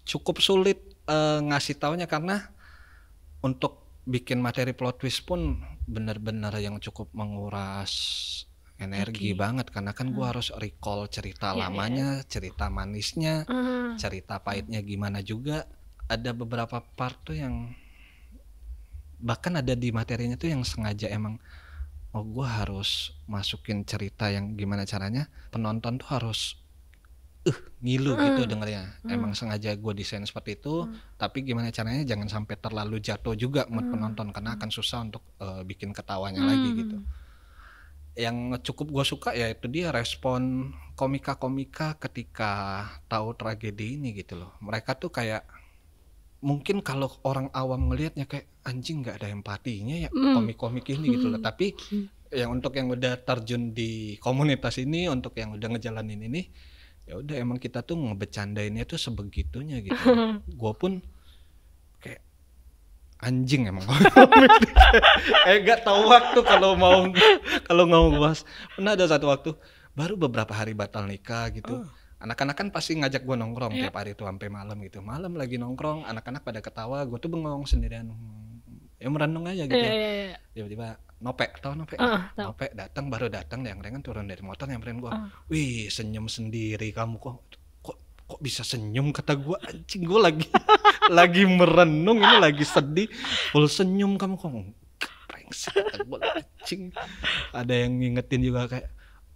cukup sulit uh, ngasih taunya karena untuk bikin materi plot twist pun benar-benar yang cukup menguras energi okay. banget karena kan hmm. gue harus recall cerita yeah, iya, iya. lamanya, yeah. cerita manisnya, hmm. cerita hmm. pahitnya gimana juga. Ada beberapa part tuh yang bahkan ada di materinya tuh yang sengaja emang oh gue harus masukin cerita yang gimana caranya penonton tuh harus uh ngilu mm. gitu dengernya mm. emang sengaja gue desain seperti itu mm. tapi gimana caranya jangan sampai terlalu jatuh juga mood hmm. penonton karena hmm. akan susah untuk uh, bikin ketawanya mm. lagi gitu yang cukup gue suka ya itu dia respon komika-komika ketika tahu tragedi ini gitu loh. Mereka tuh kayak mungkin kalau orang awam ngelihatnya kayak anjing nggak ada empatinya ya mm. komik-komik ini gitu loh. Hmm. Tapi mm. yang untuk yang udah terjun di komunitas ini, untuk yang udah ngejalanin ini, ya udah emang kita tuh ngebecandainnya tuh sebegitunya gitu. gue pun anjing emang eh enggak tahu waktu kalau mau kalau mau bahas pernah ada satu waktu baru beberapa hari batal nikah gitu oh. anak-anak kan pasti ngajak gue nongkrong yeah. tiap iya. hari tuh sampai malam gitu malam lagi nongkrong anak-anak pada ketawa gue tuh bengong sendirian ya merenung aja gitu yeah, yeah, yeah. tiba-tiba nopek tau nopek uh, nopek datang baru datang yang ringan turun dari motor yang gue uh. Ah. wih senyum sendiri kamu kok kok bisa senyum kata gue anjing gue lagi lagi merenung ini lagi sedih full senyum kamu kok gue anjing ada yang ngingetin juga kayak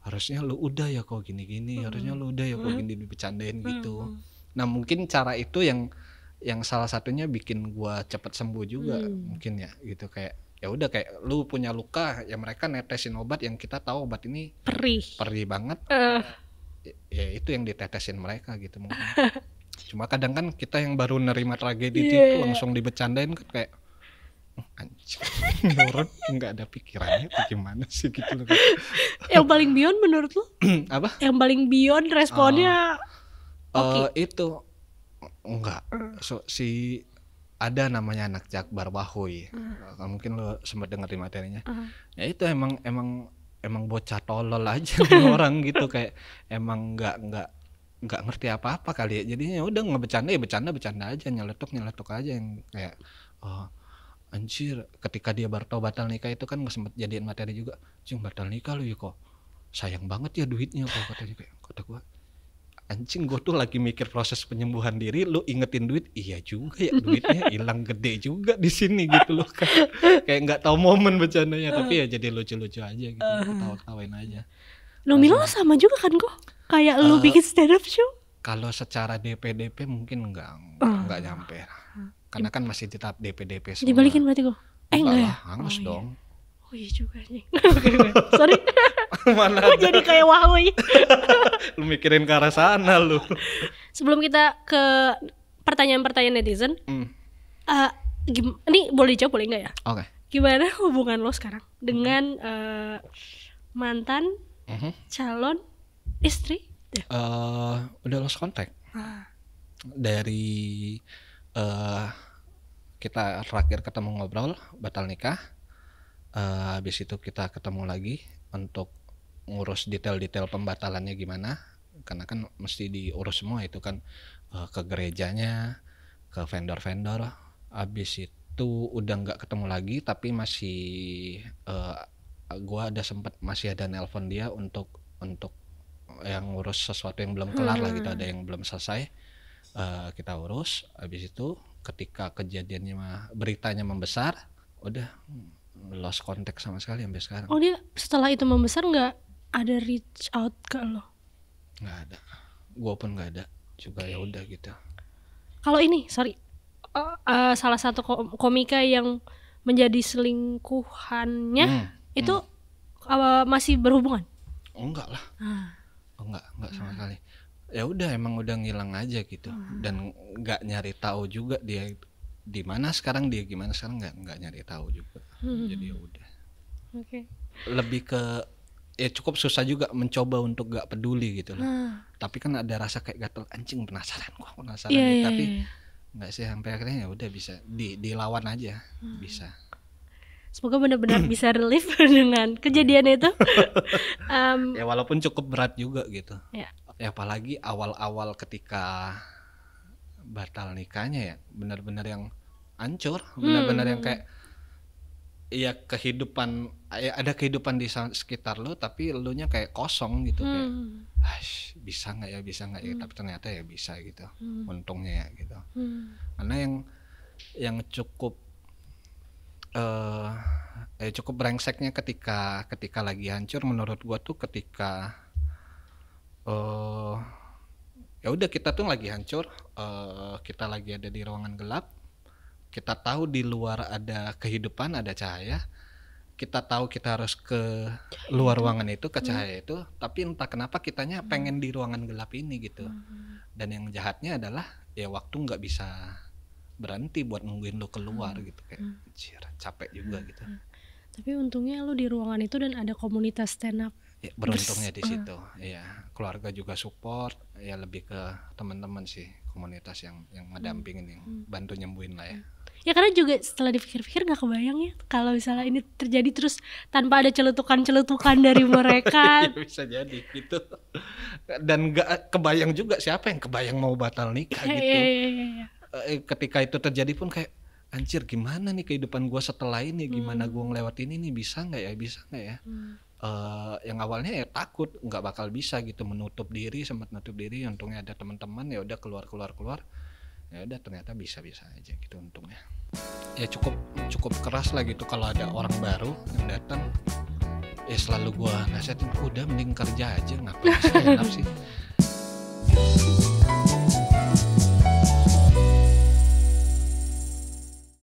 harusnya lu udah ya kok gini-gini harusnya lu udah ya kok gini dibicarain hmm. gitu nah mungkin cara itu yang yang salah satunya bikin gue cepet sembuh juga hmm. mungkin ya gitu kayak ya udah kayak lu punya luka ya mereka netesin obat yang kita tahu obat ini perih perih banget uh ya itu yang ditetesin mereka gitu mungkin cuma kadang kan kita yang baru nerima tragedi yeah, itu iya, iya. langsung dibecandain kan kayak anjing menurut nggak ada pikirannya bagaimana sih gitu loh yang paling beyond menurut lo apa yang paling beyond responnya uh, oh. okay. Eh, itu enggak so, si ada namanya anak Jakbar Bahoy. Uh. Hmm. Mungkin lo sempat dengar di materinya. Uh. Ya itu emang emang emang bocah tolol aja orang gitu kayak emang nggak nggak nggak ngerti apa-apa kali ya jadinya ya udah nggak bercanda ya bercanda bercanda aja nyeletuk nyeletuk aja yang kayak oh, anjir ketika dia baru batal nikah itu kan nggak sempet jadiin materi juga cing batal nikah lu ya kok sayang banget ya duitnya kok katanya kayak kata gue anjing gue tuh lagi mikir proses penyembuhan diri lu ingetin duit iya juga ya duitnya hilang gede juga di sini gitu loh kayak kayak nggak tahu momen bercandanya tapi ya jadi lucu-lucu aja gitu eh. ketawa-ketawain aja nominal Lalu, sama juga kan kok kayak uh, lu eh, bikin stand up show kalau secara DPDP mungkin enggak, enggak eh. uh. nyampe karena kan masih tetap DPDP semua dibalikin berarti gue? eh enggak ya hangus oh, iya. dong iya oh iya juga nih sorry mana ada? jadi kayak wahui. lu mikirin ke arah sana lu sebelum kita ke pertanyaan-pertanyaan netizen hmm. uh, ini boleh dijawab boleh nggak ya oke okay. gimana hubungan lo sekarang dengan uh, mantan uh mhm. -huh. calon istri uh, udah lost contact ah. dari uh, kita terakhir ketemu ngobrol batal nikah uh, habis itu kita ketemu lagi untuk ngurus detail-detail pembatalannya gimana karena kan mesti diurus semua itu kan uh, ke gerejanya ke vendor-vendor habis itu udah nggak ketemu lagi tapi masih uh, gua ada sempat masih ada nelpon dia untuk untuk yang ngurus sesuatu yang belum kelar hmm. lah gitu ada yang belum selesai uh, kita urus habis itu ketika kejadiannya beritanya membesar udah lost contact sama sekali sampai sekarang. Oh dia setelah itu membesar nggak ada reach out ke lo? Nggak ada. Gue pun nggak ada. Juga okay. ya udah gitu. Kalau ini sorry, uh, uh, salah satu komika yang menjadi selingkuhannya hmm, itu hmm. Uh, masih berhubungan? Oh enggak lah. Ah. Oh, enggak enggak sama ah. sekali. Ya udah emang udah ngilang aja gitu ah. dan nggak nyari tahu juga dia di mana sekarang dia gimana sekarang nggak nggak nyari tahu juga hmm. jadi ya udah okay. lebih ke ya cukup susah juga mencoba untuk gak peduli gitu loh nah. tapi kan ada rasa kayak gatel anjing penasaran kok penasaran yeah, ya, iya, tapi iya. nggak yeah. sih sampai akhirnya ya udah bisa di dilawan aja hmm. bisa Semoga benar-benar bisa relief dengan kejadian hmm. itu. um, ya walaupun cukup berat juga gitu. Ya, ya apalagi awal-awal ketika batal nikahnya ya benar-benar yang ancur, benar-benar hmm. yang kayak ya kehidupan ya ada kehidupan di sekitar lo tapi lu nya kayak kosong gitu hmm. kayak bisa nggak ya bisa nggak ya hmm. tapi ternyata ya bisa gitu hmm. untungnya ya gitu hmm. karena yang yang cukup uh, eh cukup brengseknya ketika ketika lagi hancur menurut gua tuh ketika uh, ya udah kita tuh lagi hancur uh, kita lagi ada di ruangan gelap kita tahu di luar ada kehidupan ada cahaya kita tahu kita harus ke luar iya. ruangan itu ke iya. cahaya hmm. itu tapi entah kenapa kitanya hmm. pengen di ruangan gelap ini gitu hmm. dan yang jahatnya adalah ya waktu nggak bisa berhenti buat nungguin lo keluar hmm. gitu kayak hmm. Cier, capek juga gitu tapi untungnya lo di ruangan itu dan ada komunitas stand up ya, beruntungnya di situ ah. Iya, ya keluarga juga support ya lebih ke teman-teman sih komunitas yang yang hmm. ngedampingin hmm. yang bantu nyembuhin lah ya hmm ya karena juga setelah dipikir-pikir nggak kebayang ya kalau misalnya ini terjadi terus tanpa ada celutukan-celutukan dari mereka ya, bisa jadi gitu dan nggak kebayang juga siapa yang kebayang mau batal nikah iya, gitu ya, ya, ya, ya. ketika itu terjadi pun kayak anjir gimana nih kehidupan gua setelah ini gimana hmm. gue ngelewatin ini bisa nggak ya bisa nggak ya hmm uh, yang awalnya ya takut nggak bakal bisa gitu menutup diri sempat menutup diri untungnya ada teman-teman ya udah keluar keluar keluar ya udah ternyata bisa bisa aja gitu untungnya ya cukup cukup keras lah gitu kalau ada orang baru yang datang ya selalu gue nasihatin udah mending kerja aja ngapain sih